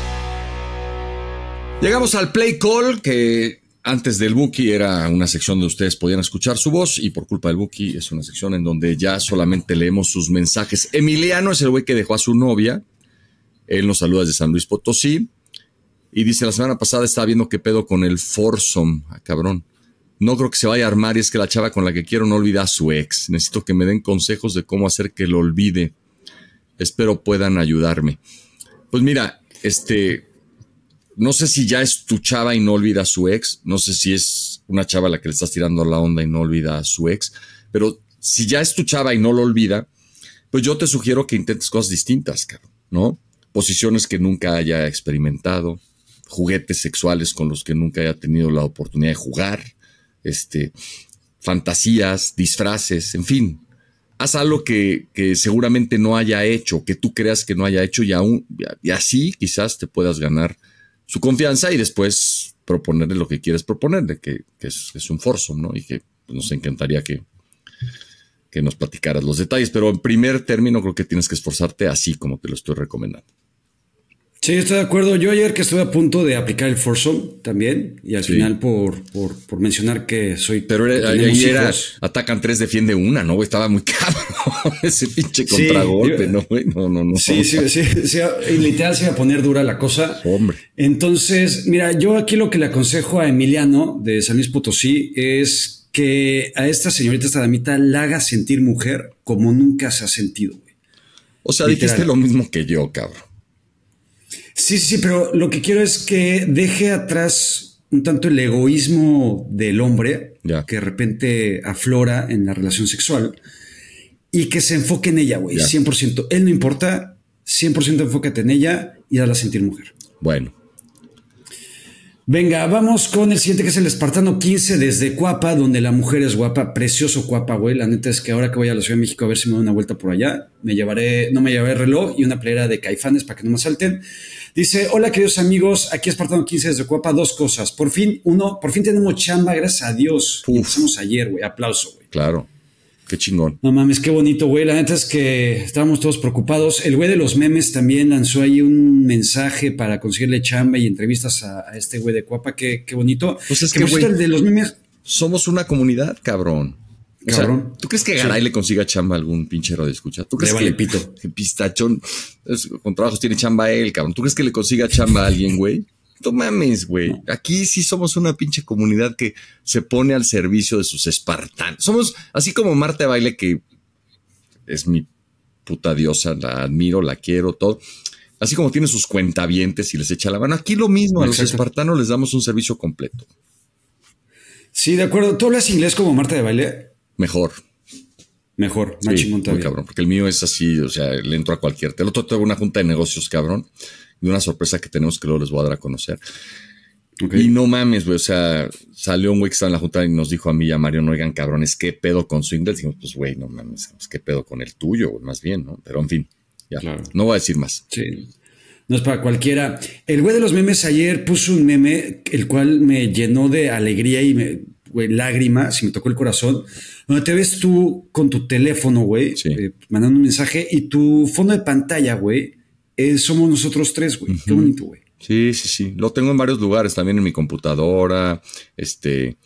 Llegamos al Play Call, que antes del Buki era una sección donde ustedes podían escuchar su voz y por culpa del Buki es una sección en donde ya solamente leemos sus mensajes. Emiliano es el güey que dejó a su novia. Él nos saluda desde San Luis Potosí. Y dice, la semana pasada estaba viendo qué pedo con el Forsom, ah, cabrón. No creo que se vaya a armar y es que la chava con la que quiero no olvida a su ex. Necesito que me den consejos de cómo hacer que lo olvide. Espero puedan ayudarme. Pues mira, este, no sé si ya es tu chava y no olvida a su ex. No sé si es una chava la que le estás tirando la onda y no olvida a su ex. Pero si ya es tu chava y no lo olvida, pues yo te sugiero que intentes cosas distintas, cabrón, ¿no? Posiciones que nunca haya experimentado, juguetes sexuales con los que nunca haya tenido la oportunidad de jugar, este, fantasías, disfraces, en fin. Haz algo que, seguramente no haya hecho, que tú creas que no haya hecho y, aún, y así quizás te puedas ganar su confianza y después proponerle lo que quieres proponerle, que, que, es, un forzo, ¿no? Y que pues, nos encantaría que, que nos platicaras los detalles, pero en primer término creo que tienes que esforzarte así como te lo estoy recomendando. Sí, estoy de acuerdo. Yo ayer que estuve a punto de aplicar el foursome también, y al final por, por, mencionar que soy... Pero ayer atacan tres, defiende una, ¿no? Estaba muy cabrón ese pinche contragolpe, ¿no? No, no, no. Sí, sí, sí, Y literal se iba a poner dura la cosa. Hombre. Entonces, mira, yo aquí lo que le aconsejo a Emiliano de San Luis Potosí es que a esta señorita, esta damita, la haga sentir mujer como nunca se ha sentido. O sea, dijiste lo mismo que yo, cabrón. Sí, sí, pero lo que quiero es que deje atrás un tanto el egoísmo del hombre que de repente aflora en la relación sexual y que se enfoque en ella, güey, 100%. Él no importa, 100% enfócate en ella y hazla sentir mujer. Bueno, Venga, vamos con el siguiente que es el Espartano 15 desde Cuapa, donde la mujer es guapa. Precioso Cuapa, güey. La neta es que ahora que voy a la Ciudad de México a ver si me doy una vuelta por allá, me llevaré, no me llevaré reloj y una playera de caifanes para que no me salten. Dice, hola queridos amigos, aquí Espartano 15 desde Cuapa, dos cosas. Por fin, uno, por fin tenemos chamba, gracias a Dios. Uf. ayer, güey. Aplauso, güey. Claro. Qué chingón. No mames, qué bonito, güey. La neta es que estábamos todos preocupados. El güey de los memes también lanzó ahí un mensaje para conseguirle chamba y entrevistas a, este güey de Cuapa. Qué, qué bonito. Pues es que, el de los memes. Somos una comunidad, cabrón. Cabrón. ¿Tú crees que Garay le consiga chamba a algún pinchero de escucha? ¿Tú crees le pito. pistachón con trabajos tiene chamba él, cabrón? ¿Tú crees que le consiga chamba a alguien, güey? No mames, güey. Aquí sí somos una pinche comunidad que se pone al servicio de sus espartanos. Somos así como Marta de Baile, que es mi puta diosa, la admiro, la quiero, todo. Así como tiene sus cuentavientes y les echa la mano. Aquí lo mismo, a los espartanos les damos un servicio completo. Sí, de acuerdo. ¿Tú hablas inglés como Marta de Baile? Mejor. Mejor, sí, muy cabrón, porque el mío es así, o sea, le entro a cualquier. El otro tengo una junta de negocios, cabrón de una sorpresa que tenemos que luego les voy a dar a conocer. Y no mames, güey, o sea, salió un güey que estaba en la junta y nos dijo a mí y a Mario, no oigan cabrones, ¿qué pedo con su inglés? Dijimos, pues güey, no mames, pues, ¿qué pedo con el tuyo? Más bien, ¿no? Pero en fin, ya, no voy a decir más. Sí. No es para cualquiera. El güey de los memes ayer puso un meme, el cual me llenó de alegría y me, güey, lágrimas y me tocó el corazón. Donde te ves tú con tu teléfono, güey, eh, mandando un mensaje y tu fondo de pantalla, güey, eh, somos nosotros tres, güey. Qué bonito, güey. Sí, sí, sí. Lo tengo en varios lugares, también en mi computadora, este,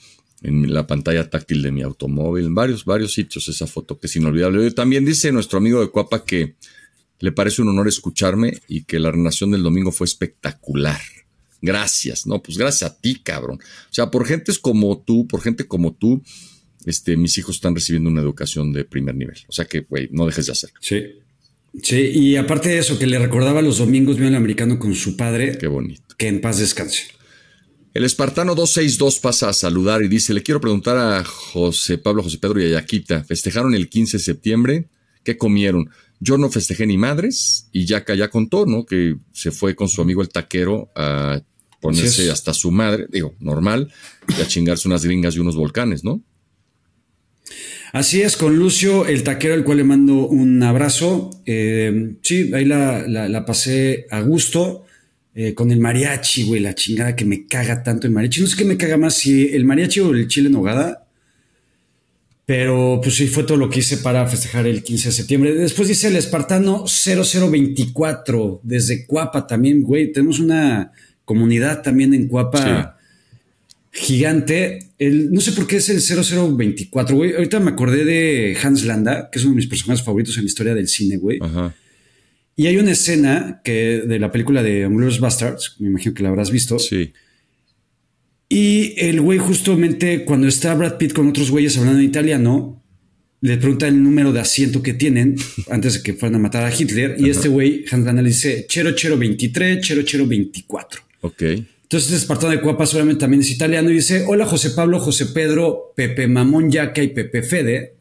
en la pantalla táctil de mi automóvil, en varios, varios sitios esa foto que es inolvidable. También dice nuestro amigo de Cuapa que le parece un honor escucharme y que la renación del domingo fue espectacular. Gracias, no, pues gracias a ti, cabrón. O sea, por gentes como tú, por gente como tú, este, mis hijos están recibiendo una educación de primer nivel. O sea que, güey, no dejes de hacerlo. Sí, Sí, y aparte de eso, que le recordaba los domingos vio al americano con su padre. Qué bonito. Que en paz descanse. El espartano 262 pasa a saludar y dice: Le quiero preguntar a José Pablo, José Pedro y a Yaquita. ¿Festejaron el 15 de septiembre? ¿Qué comieron? Yo no festejé ni madres y Yaca ya contó, ¿no? Que se fue con su amigo el taquero a ponerse hasta su madre, digo, normal, y a chingarse unas gringas y unos volcanes, ¿no? Así es, con Lucio, el taquero, al cual le mando un abrazo. Eh, sí, ahí la, pasé a gusto eh, con el mariachi, güey, la chingada que me caga tanto el mariachi. No sé qué me caga más, si el mariachi o el chile en Pero pues sí, fue todo lo que hice para festejar el 15 de septiembre. Después dice el espartano 0024 desde Cuapa también, güey. Tenemos una comunidad también en Cuapa gigante. El, no sé por qué es el 0024, güey. Ahorita me acordé de Hans Landa, que es uno de mis personajes favoritos en la historia del cine, güey. Y hay una escena que de la película de Ambrose Bastards, me imagino que la habrás visto. Sí. Y el güey, justamente cuando está Brad Pitt con otros güeyes hablando en italiano, le pregunta el número de asiento que tienen antes de que fueran a matar a Hitler. Y este güey, Hans Landa, le dice 0023, 24. Ok. Entonces, este Espartano de Cuapa seguramente también es italiano y dice, hola José Pablo, José Pedro, Pepe Mamón Yaca y Pepe Fede.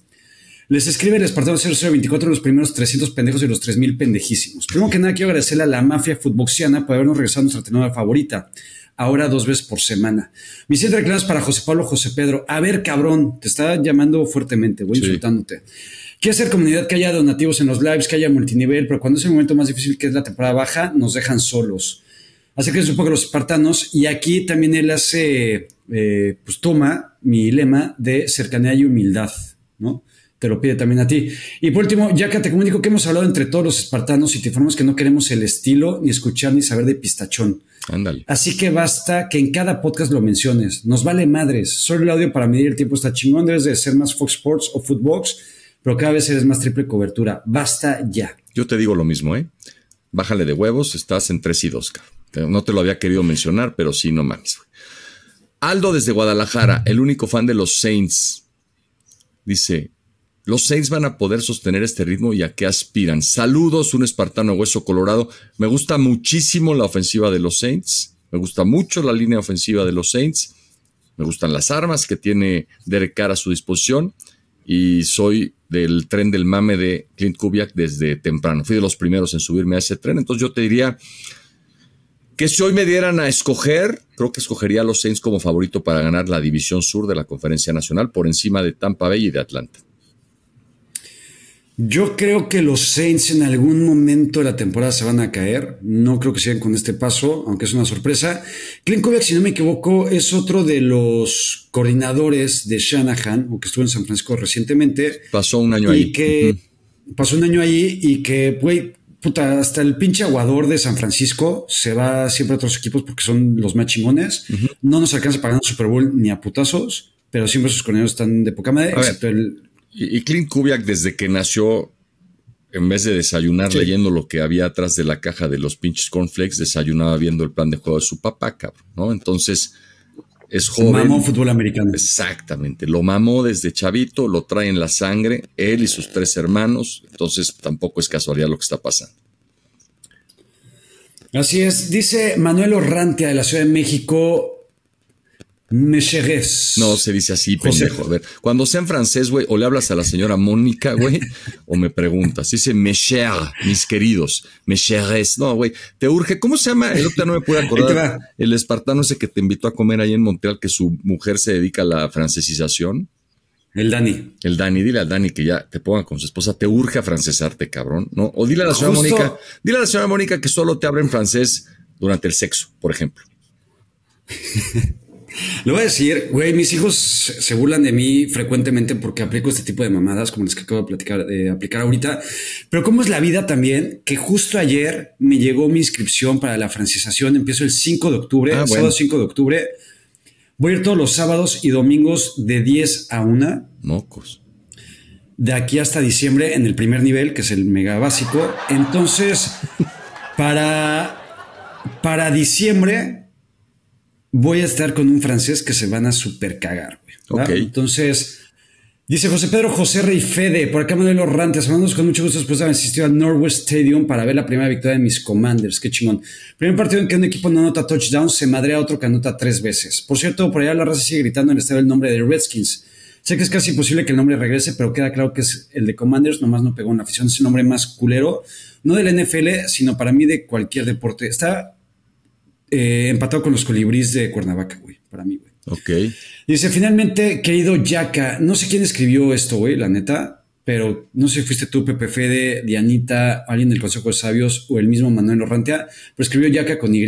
Les escribe el Espartano 0024 los primeros 300 pendejos y los 3000 pendejísimos. Primero que nada, quiero agradecerle a la mafia futboxiana por habernos regresado a nuestra tenora favorita. Ahora dos veces por semana. Mis siete reclamas para José Pablo, José Pedro. A ver, cabrón, te está llamando fuertemente, voy insultándote. Quiero hacer comunidad que haya donativos en los lives, que haya multinivel, pero cuando es el momento más difícil que es la temporada baja, nos dejan solos que es un poco los espartanos y aquí también él hace, eh, pues toma mi lema de cercanía y humildad, ¿no? Te lo pide también a ti. Y por último, ya que te comunico que hemos hablado entre todos los espartanos y te informamos que no queremos el estilo, ni escuchar, ni saber de pistachón. Ándale. Así que basta que en cada podcast lo menciones. Nos vale madres. Solo el audio para medir el tiempo está chingón. Debes de ser más Fox Sports o Footbox, pero cada vez eres más triple cobertura. Basta ya. Yo te digo lo mismo, ¿eh? Bájale de huevos, estás en 3 y 2, no te lo había querido mencionar, pero sí, no mames. Aldo desde Guadalajara, el único fan de los Saints, dice, los Saints van a poder sostener este ritmo y a qué aspiran. Saludos, un espartano hueso colorado. Me gusta muchísimo la ofensiva de los Saints. Me gusta mucho la línea ofensiva de los Saints. Me gustan las armas que tiene Derek Carr a su disposición. Y soy del tren del mame de Clint Kubiak desde temprano. Fui de los primeros en subirme a ese tren. Entonces yo te diría, que si hoy me dieran a escoger, creo que escogería a los Saints como favorito para ganar la División Sur de la Conferencia Nacional por encima de Tampa Bay y de Atlanta. Yo creo que los Saints en algún momento de la temporada se van a caer. No creo que sigan con este paso, aunque es una sorpresa. Clint Kovac, si no me equivoco, es otro de los coordinadores de Shanahan, o que estuvo en San Francisco recientemente. Pasó un año y ahí. Que Pasó un año ahí y que, güey, puta, hasta el pinche aguador de San Francisco se va siempre a otros equipos porque son los más chingones. No nos alcanza para ganar Super Bowl ni a putazos, pero siempre sus conejos están de poca madre, excepto el. Y, Clint Kubiak, desde que nació, en vez de desayunar leyendo lo que había atrás de la caja de los pinches cornflakes, desayunaba viendo el plan de juego de su papá, cabrón, ¿no? Entonces es joven. Mamó fútbol americano. Exactamente, lo mamó desde chavito, lo trae en la sangre, él y sus tres hermanos, entonces tampoco es casualidad lo que está pasando. Así es, dice Manuel Orrantia de la Ciudad de México, no, se dice así, pendejo. A ver, cuando sea en francés, güey, o le hablas a la señora Mónica, güey, o me preguntas. Dice mecher, mis queridos. Mecheres. No, güey, te urge. ¿Cómo se llama? El otro no me pude acordar. El espartano ese que te invitó a comer ahí en Montreal, que su mujer se dedica a la francesización. El Dani. El Dani, dile al Dani que ya te pongan con su esposa, te urge a francesarte, cabrón, ¿no? O dile a la señora Mónica, dile a la señora Mónica que solo te habla en francés durante el sexo, por ejemplo. Lo voy a decir, güey, mis hijos se burlan de mí frecuentemente porque aplico este tipo de mamadas como las que acabo de platicar, de aplicar ahorita. Pero cómo es la vida también, que justo ayer me llegó mi inscripción para la francización. Empiezo el 5 de octubre, 5 ah, de octubre. Voy a ir todos los sábados y domingos de 10 a 1. Mocos. De aquí hasta diciembre en el primer nivel, que es el mega básico. Entonces, para, para diciembre voy a estar con un francés que se van a super cagar, güey. Entonces, dice José Pedro José Rey Fede, por acá Manuel Orrantes, Hablamos con mucho gusto después de haber asistido al Norwest Stadium para ver la primera victoria de mis Commanders, qué chingón. Primer partido en que un equipo no anota touchdown, se madrea a otro que anota tres veces. Por cierto, por allá la raza sigue gritando en el estadio el nombre de Redskins. Sé que es casi imposible que el nombre regrese, pero queda claro que es el de Commanders, nomás no pegó una afición. Es el nombre más culero, no del NFL, sino para mí de cualquier deporte. Está eh, empatado con los colibríes de Cuernavaca, güey, para mí, güey. Ok. Dice, finalmente, querido Yaka, no sé quién escribió esto, güey, la neta, pero no sé si fuiste tú, Pepe Fede, Dianita, alguien del Consejo de Sabios o el mismo Manuel Orrantia, pero escribió Yaka con Y,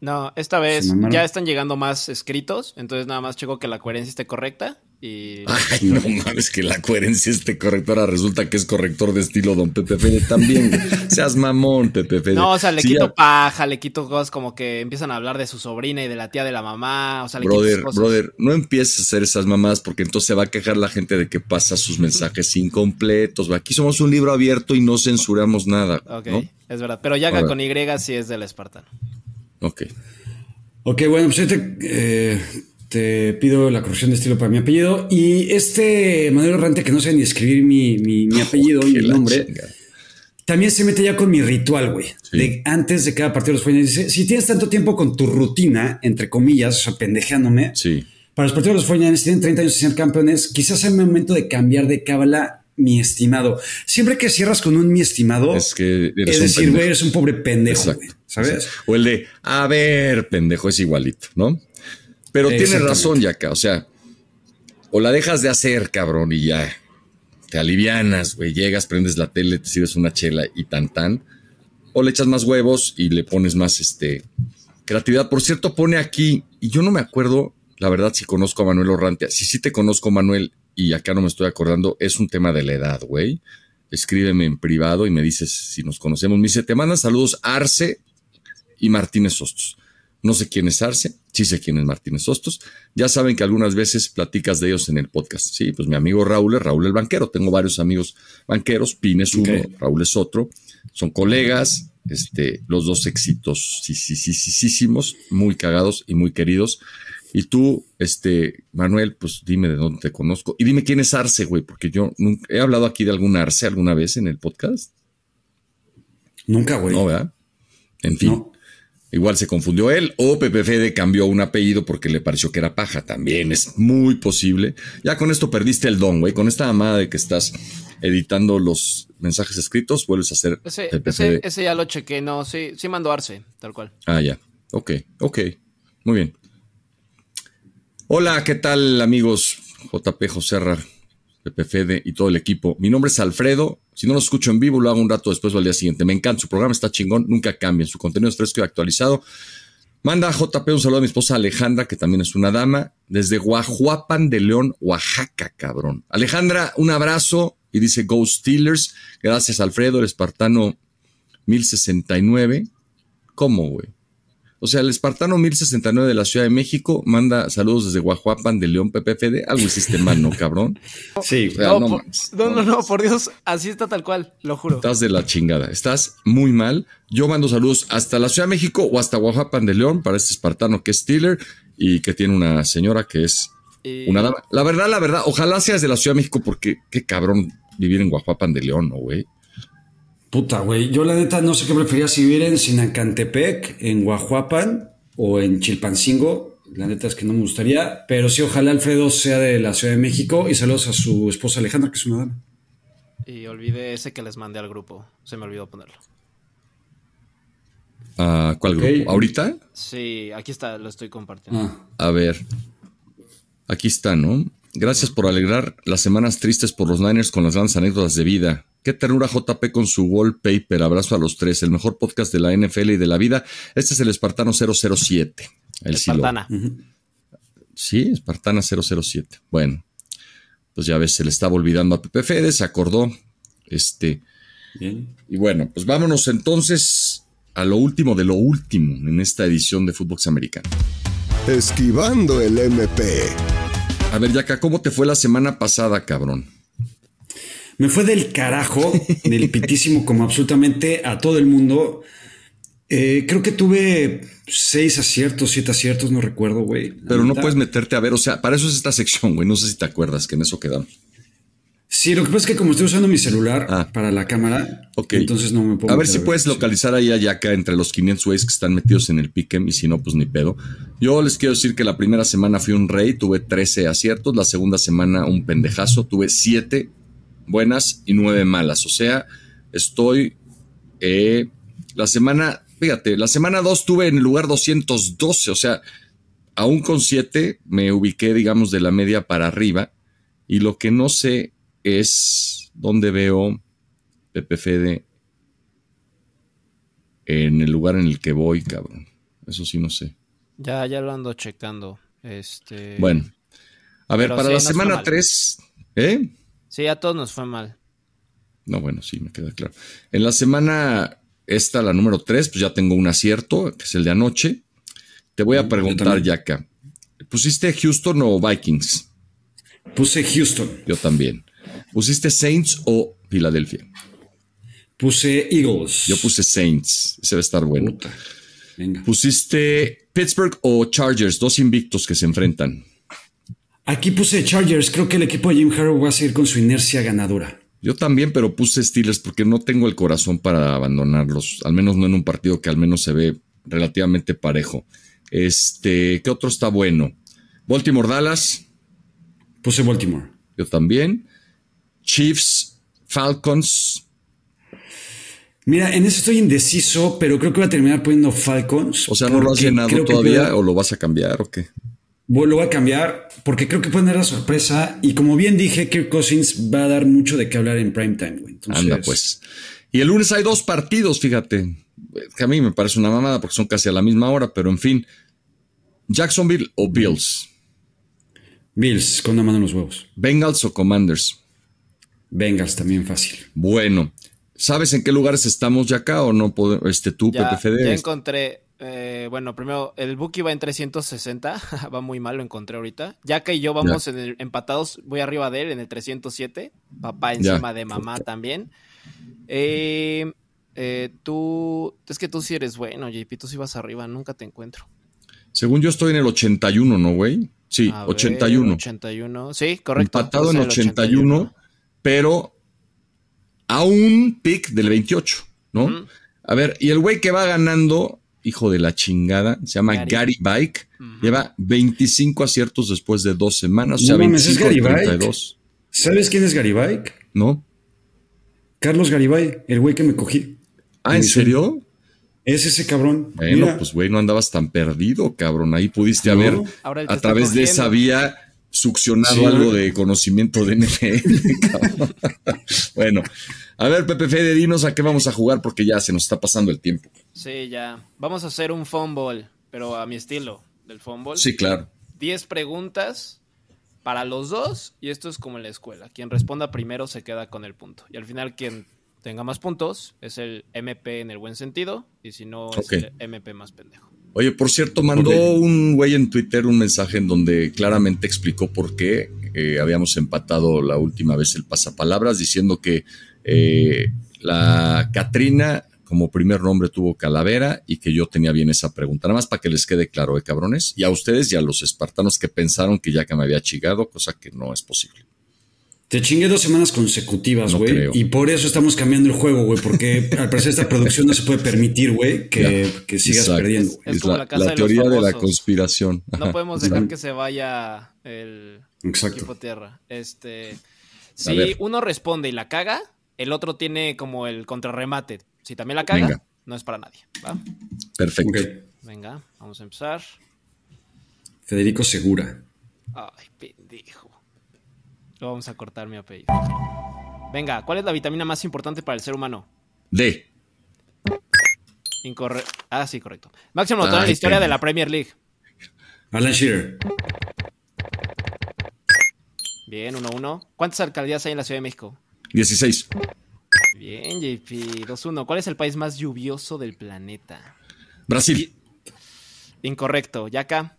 no, esta vez ya están llegando más escritos, entonces nada más checo que la coherencia esté correcta y... Ay, no mames, que la coherencia esté correcta. Ahora resulta que es corrector de estilo don Pepe Fede también. Seas mamón, Pepe Fede. No, o sea, le quito paja, le quito cosas como que empiezan a hablar de su sobrina y de la tía de la mamá. O sea, le brother, brother, no empieces a hacer esas mamás porque entonces se va a quejar la gente de que pasa sus mensajes incompletos. Aquí somos un libro abierto y no censuramos nada. Ok, es verdad. Pero ya con Y sí es del espartano. Ok. Ok, bueno, pues yo eh, te pido la corrección de estilo para mi apellido. Y este Manuel Errante, que no sé ni escribir mi, mi, apellido, y el nombre, también se mete ya con mi ritual, güey. antes de cada partido de los dice: Si tienes tanto tiempo con tu rutina, entre comillas, o sea, pendejeándome. Sí. Para los partidos de los 49 tienen 30 años de ser campeones. Quizás sea el momento de cambiar de cábala mi estimado. Siempre que cierras con un mi estimado, es, que decir, güey, eres un pobre pendejo, ¿sabes? O el de, a ver, pendejo, es igualito, ¿no? Pero tienes razón, Yaka, o sea, o la dejas de hacer, cabrón, y ya, te alivianas, güey, llegas, prendes la tele, te sirves una chela y tan tan, o le echas más huevos y le pones más, este, creatividad. Por cierto, pone aquí, y yo no me acuerdo, la verdad, si conozco a Manuel Orrantia, si sí te conozco, Manuel, y acá no me estoy acordando, es un tema de la edad, güey. Escríbeme en privado y me dices si nos conocemos. Me dice, te saludos Arce y Martínez Sostos. No sé quién es Arce, sí sé quién es Martínez Sostos. Ya saben que algunas veces platicas de ellos en el podcast. Sí, pues mi amigo Raúl es Raúl el banquero. Tengo varios amigos banqueros. Pines uno, Raúl es otro. Son colegas, este, los dos éxitos, sí, sí, sí, sí, muy cagados y muy queridos. Y tú, este, Manuel, pues dime de dónde te conozco. Y dime quién es Arce, güey, porque yo nunca he hablado aquí de algún Arce alguna vez en el podcast. Nunca, güey. No, ¿verdad? En fin. Igual se confundió él o Pepe Fede cambió un apellido porque le pareció que era paja. También es muy posible. Ya con esto perdiste el don, güey. Con esta amada de que estás editando los mensajes escritos, vuelves a hacer ese, ese, ya lo chequé, no, sí, sí mandó Arce, tal cual. Ah, ya. Ok, ok. Muy bien. Hola, ¿qué tal amigos? JP Joserra, Pepe Fede y todo el equipo. Mi nombre es Alfredo. Si no lo escucho en vivo, lo hago un rato después o al día siguiente. Me encanta, su programa está chingón, nunca cambia. Su contenido es fresco y actualizado. Manda a JP un saludo a mi esposa Alejandra, que también es una dama, desde Guajuapan de León, Oaxaca, cabrón. Alejandra, un abrazo y dice Ghost Steelers. Gracias, Alfredo, el espartano 1069. ¿Cómo, güey? O sea, el espartano 1069 de la Ciudad de México manda saludos desde Guajuapan de León PPFD. Algo hiciste mal, ¿no, cabrón? Sí, no, no, no, por Dios, así está tal cual, lo juro. Estás de la chingada, estás muy mal. Yo mando saludos hasta la Ciudad de México o hasta Guajuapan de León para este espartano que es Steeler y que tiene una señora que es eh, una dama. La verdad, la verdad, ojalá seas de la Ciudad de México porque qué cabrón vivir en Guajuapan de León, ¿no, güey? Puta, güey. Yo la neta no sé qué prefería si vivir en Sinacantepec, en Guajuapan o en Chilpancingo. La neta es que no me gustaría, pero sí, ojalá Alfredo sea de la Ciudad de México y saludos a su esposa Alejandra, que es una dama. Y olvidé ese que les mandé al grupo. Se me olvidó ponerlo. Uh, ¿Cuál grupo? ¿Ahorita? Sí, aquí está, lo estoy compartiendo. Ah. A ver. Aquí está, ¿no? Gracias por alegrar las semanas tristes por los Niners con las grandes anécdotas de vida. Qué ternura JP con su wallpaper. Abrazo a los tres. El mejor podcast de la NFL y de la vida. Este es el Espartano 007. El Espartana. Sí, Espartana 007. Bueno, pues ya ves, se le estaba olvidando a Pepe Fede, se acordó. Este. Y bueno, pues vámonos entonces a lo último de lo último en esta edición de Fútbol Americano. Esquivando el MP. A ver, Yaka, ¿cómo te fue la semana pasada, cabrón? me fue del carajo, del pitísimo, como absolutamente a todo el mundo. Eh, creo que tuve seis aciertos, siete aciertos, no recuerdo, güey. Pero no puedes meterte a ver, o sea, para eso es esta sección, güey. No sé si te acuerdas que en eso quedamos. Sí, lo que pasa es que como estoy usando mi celular ah. para la cámara, entonces no me puedo. A ver si puedes localizar ahí allá, Yaka entre los 500 güeyes que están metidos en el piquem y si no, pues ni pedo. Yo les quiero decir que la primera semana fui un rey, tuve 13 aciertos, la segunda semana un pendejazo, tuve 7 buenas y nueve malas. O sea, estoy... Eh, la semana, fíjate, la semana 2 estuve en el lugar 212, o sea, aún con 7 me ubiqué, digamos, de la media para arriba. Y lo que no sé es dónde veo Fede en el lugar en el que voy, cabrón. Eso sí no sé. Ya, ya lo ando checando. Este... Bueno. A ver, para la semana 3, ¿eh? Sí, a todos nos fue mal. No, bueno, sí, me queda claro. En la semana esta, la número 3, pues ya tengo un acierto, que es el de anoche. Te voy a preguntar, Yaka. ¿Pusiste Houston o Vikings? Puse Houston. Yo también. ¿Pusiste Saints o Filadelfia? Puse Eagles. Yo puse Saints. Ese va a estar bueno. Venga. ¿Pusiste Pittsburgh o Chargers? Dos invictos que se enfrentan. Aquí puse Chargers. Creo que el equipo de Jim Harrow va a seguir con su inercia ganadora. Yo también, pero puse Steelers porque no tengo el corazón para abandonarlos. Al menos no en un partido que al menos se ve relativamente parejo. Este, ¿qué otro está bueno? Baltimore Dallas. Puse Baltimore. Yo también. Chiefs, Falcons. Mira, en eso estoy indeciso, pero creo que voy a terminar poniendo Falcons. O sea, ¿no lo has llenado todavía o lo vas a cambiar o qué? Lo voy a cambiar porque creo que pueden dar la sorpresa. Y como bien dije, Kirk Cousins va a dar mucho de qué hablar en primetime, Anda, pues. Y el lunes hay dos partidos, fíjate. Que a mí me parece una mamada porque son casi a la misma hora, pero en fin. Jacksonville o Bills. Bills, con la mano en los huevos. Bengals o Commanders. Bengals, también fácil. Bueno, ¿sabes en qué lugares estamos ya acá o no? Este, tú, ya, PTFD. Ya encontré, eh, bueno, primero, el Buki va en 360, va muy mal, lo encontré ahorita. ya y yo vamos en el, empatados, voy arriba de él en el 307, papá encima de mamá también. Eh, eh, tú, es que tú sí eres bueno, JP, tú sí vas arriba, nunca te encuentro. Según yo estoy en el 81, ¿no, güey? Sí, 81. 81, sí, correcto. Empatado en 81, pero a un pick del 28, ¿no? A ver, y el güey que va ganando hijo de la chingada, se llama Gary, Bike, lleva 25 aciertos después de dos semanas, o ¿Sabes quién es Gary Bike? No. Carlos Garibay, el güey que me cogí. Ah, ¿en serio? Es ese cabrón. Bueno, pues güey, no andabas tan perdido, cabrón. Ahí pudiste haber, a través de esa vía, succionado algo de conocimiento de NFL. bueno, a ver, Pepe Fede, dinos a qué vamos a jugar porque ya se nos está pasando el tiempo. Sí, ya. Vamos a hacer un fumble, pero a mi estilo del fumble. Sí, claro. Diez preguntas para los dos y esto es como en la escuela. Quien responda primero se queda con el punto. Y al final quien tenga más puntos es el MP en el buen sentido y si no es el MP más pendejo. Oye, por cierto, mandó un güey en Twitter un mensaje en donde claramente explicó por qué eh, habíamos empatado la última vez el pasapalabras, diciendo que eh, la Catrina como primer nombre tuvo Calavera y que yo tenía bien esa pregunta. Nada más para que les quede claro, ¿eh, cabrones? Y a ustedes y a los espartanos que pensaron que ya que me había chigado, cosa que no es posible. Te chingué dos semanas consecutivas, güey. y por eso estamos cambiando el juego, güey. Porque al parecer esta producción no se puede permitir, güey, que, sigas perdiendo. Es, la, teoría de la conspiración. No podemos dejar que se vaya el equipo tierra. Este, si uno responde y la caga, el otro tiene como el contrarremate. Si también la caga, no es para nadie. Perfecto. Venga, vamos a empezar. Federico Segura. Ay, pendejo vamos a cortar mi apellido. Venga, ¿cuál es la vitamina más importante para el ser humano? D. Incorrecto. Ah, sí, correcto. Máximo toda en la historia de la Premier League. Alan Shearer. Bien, 1-1. Uno, uno. ¿Cuántas alcaldías hay en la Ciudad de México? 16. Bien, JP. 2-1. ¿Cuál es el país más lluvioso del planeta? Brasil. Incorrecto. acá.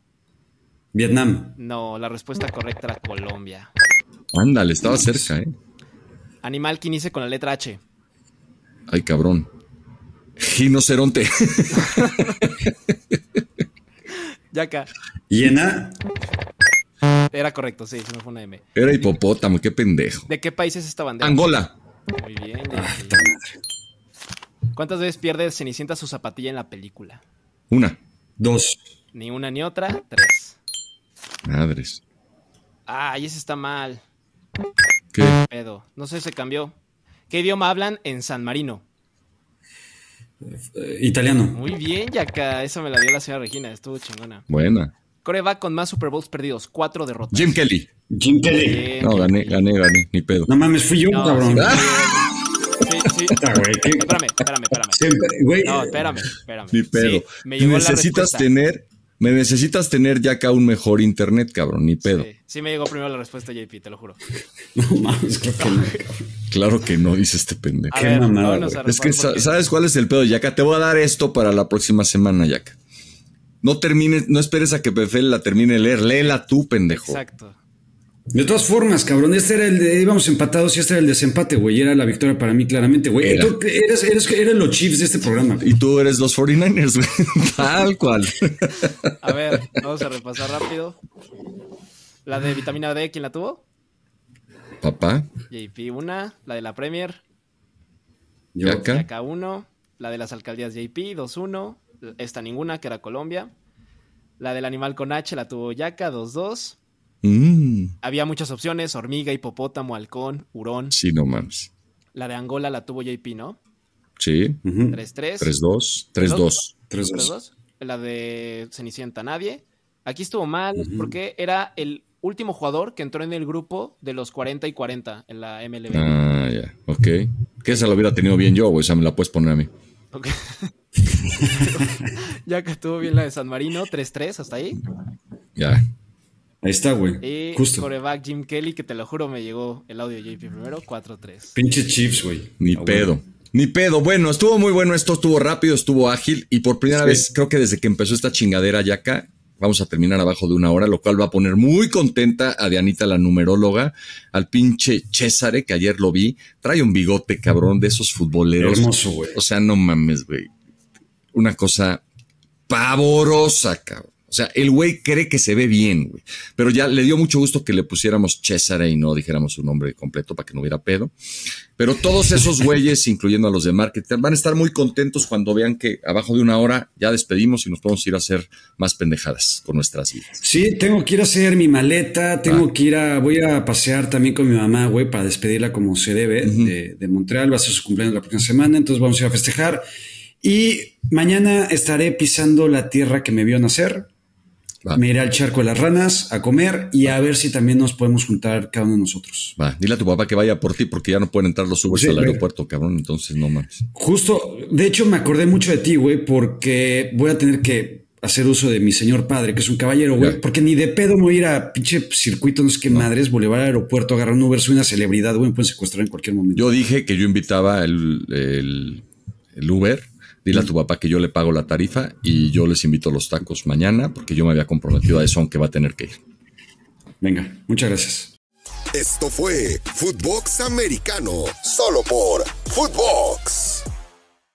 Vietnam. No, la respuesta correcta era Colombia. Ándale, estaba cerca, ¿eh? Animal que inicia con la letra H. Ay, cabrón. Ginoceronte. Yaca. ¿Yena? Era correcto, sí, se me fue una M. Era hipopótamo, qué pendejo. ¿De qué país es esta bandera? Angola. Muy bien. Ah, ¿Cuántas veces pierde Cenicienta su zapatilla en la película? Una, dos. Ni una ni otra, tres. Madres. Ah, ese está mal. ¿Qué? No sé, se cambió. ¿Qué idioma hablan en San Marino? Eh, italiano. Muy bien, ya acá eso me la dio la señora Regina. Estuvo chingona. Buena. va con más Super Bowls perdidos, cuatro derrotas. Jim Kelly. Jim Kelly. no, gané, gané, gané, ni pedo. No mames, fui yo, cabrón. Sí, sí. Ah, espérame, espérame, espérame. No, espérame, espérame. Ni pedo. Necesitas tener me necesitas tener ya acá un mejor internet, cabrón, ni pedo. Sí, me llegó primero la respuesta, JP, te lo juro. no mames, claro que no. claro que no, dice este pendejo. Qué es que sabes cuál es el pedo, Yaka. Te voy a dar esto para la próxima semana, Yaka. No termines, no esperes a que PFL la termine de leer, léela tú, pendejo. Exacto. De todas formas, cabrón, este era el de, íbamos empatados y este era el desempate, güey. Era la victoria para mí, claramente, güey. eres, los Chiefs de este programa. Y tú eres los 49ers, güey. Tal cual. A ver, vamos a repasar rápido. La de vitamina D, ¿quién la tuvo? Papá. JP, una. La de la Premier. Yo acá. uno. La de las alcaldías JP, 2-1. Esta ninguna, que era Colombia. La del animal con H la tuvo Yaka, 2-2. Mm. Había muchas opciones, hormiga, hipopótamo, halcón, hurón. Sí, no mames. La de Angola la tuvo JP, ¿no? Sí. 3-3. 3-2. 3-2. La de Cenicienta, nadie. Aquí estuvo mal porque era el último jugador que entró en el grupo de los 40 y 40 en la MLB. Ah, ya. Ok. Que esa la hubiera tenido bien yo, güey. Esa me la puedes poner a mí. Ok. ya que estuvo bien la de San Marino, 3-3, hasta ahí. Ya. Ahí está, güey. Y Justo. coreback Jim Kelly, que te lo juro, me llegó el audio JP primero, 4-3. Pinche chips, güey. Ni ah, pedo. Ni pedo. Bueno, estuvo muy bueno esto, estuvo rápido, estuvo ágil y por primera vez, creo que desde que empezó esta chingadera ya acá, vamos a terminar abajo de una hora, lo cual va a poner muy contenta a Dianita, la numeróloga, al pinche César, que ayer lo vi. Trae un bigote, cabrón, de esos futboleros. Hermoso, güey. O sea, no mames, güey. Una cosa pavorosa, cabrón. O sea, el güey cree que se ve bien, güey. Pero ya le dio mucho gusto que le pusiéramos César y no dijéramos su nombre completo para que no hubiera pedo. Pero todos esos güeyes, incluyendo a los de marketing, van a estar muy contentos cuando vean que abajo de una hora ya despedimos y nos podemos ir a hacer más pendejadas con nuestras vidas. Sí, tengo que ir a hacer mi maleta, tengo ah. que ir a, voy a pasear también con mi mamá, güey, para despedirla como se debe de, de Montreal. Va a ser su cumpleaños la próxima semana, entonces vamos a ir a festejar. Y mañana estaré pisando la tierra que me vio nacer. Me iré al charco de las ranas a comer y a ver si también nos podemos juntar cada uno de nosotros. Va, dile a tu papá que vaya por ti porque ya no pueden entrar los Ubers al aeropuerto, cabrón, entonces no mames. Justo, de hecho me acordé mucho de ti, güey, porque voy a tener que hacer uso de mi señor padre, que es un caballero, güey, porque ni de pedo me voy a ir a pinche circuito, no sé qué madres, madres, al Aeropuerto, agarrar un Uber, soy una celebridad, güey, me pueden secuestrar en cualquier momento. Yo dije que yo invitaba el, el Uber Dile a tu papá que yo le pago la tarifa y yo les invito a los tacos mañana porque yo me había comprometido a eso, aunque va a tener que ir. Venga, muchas gracias. Esto fue Footbox Americano, solo por Footbox.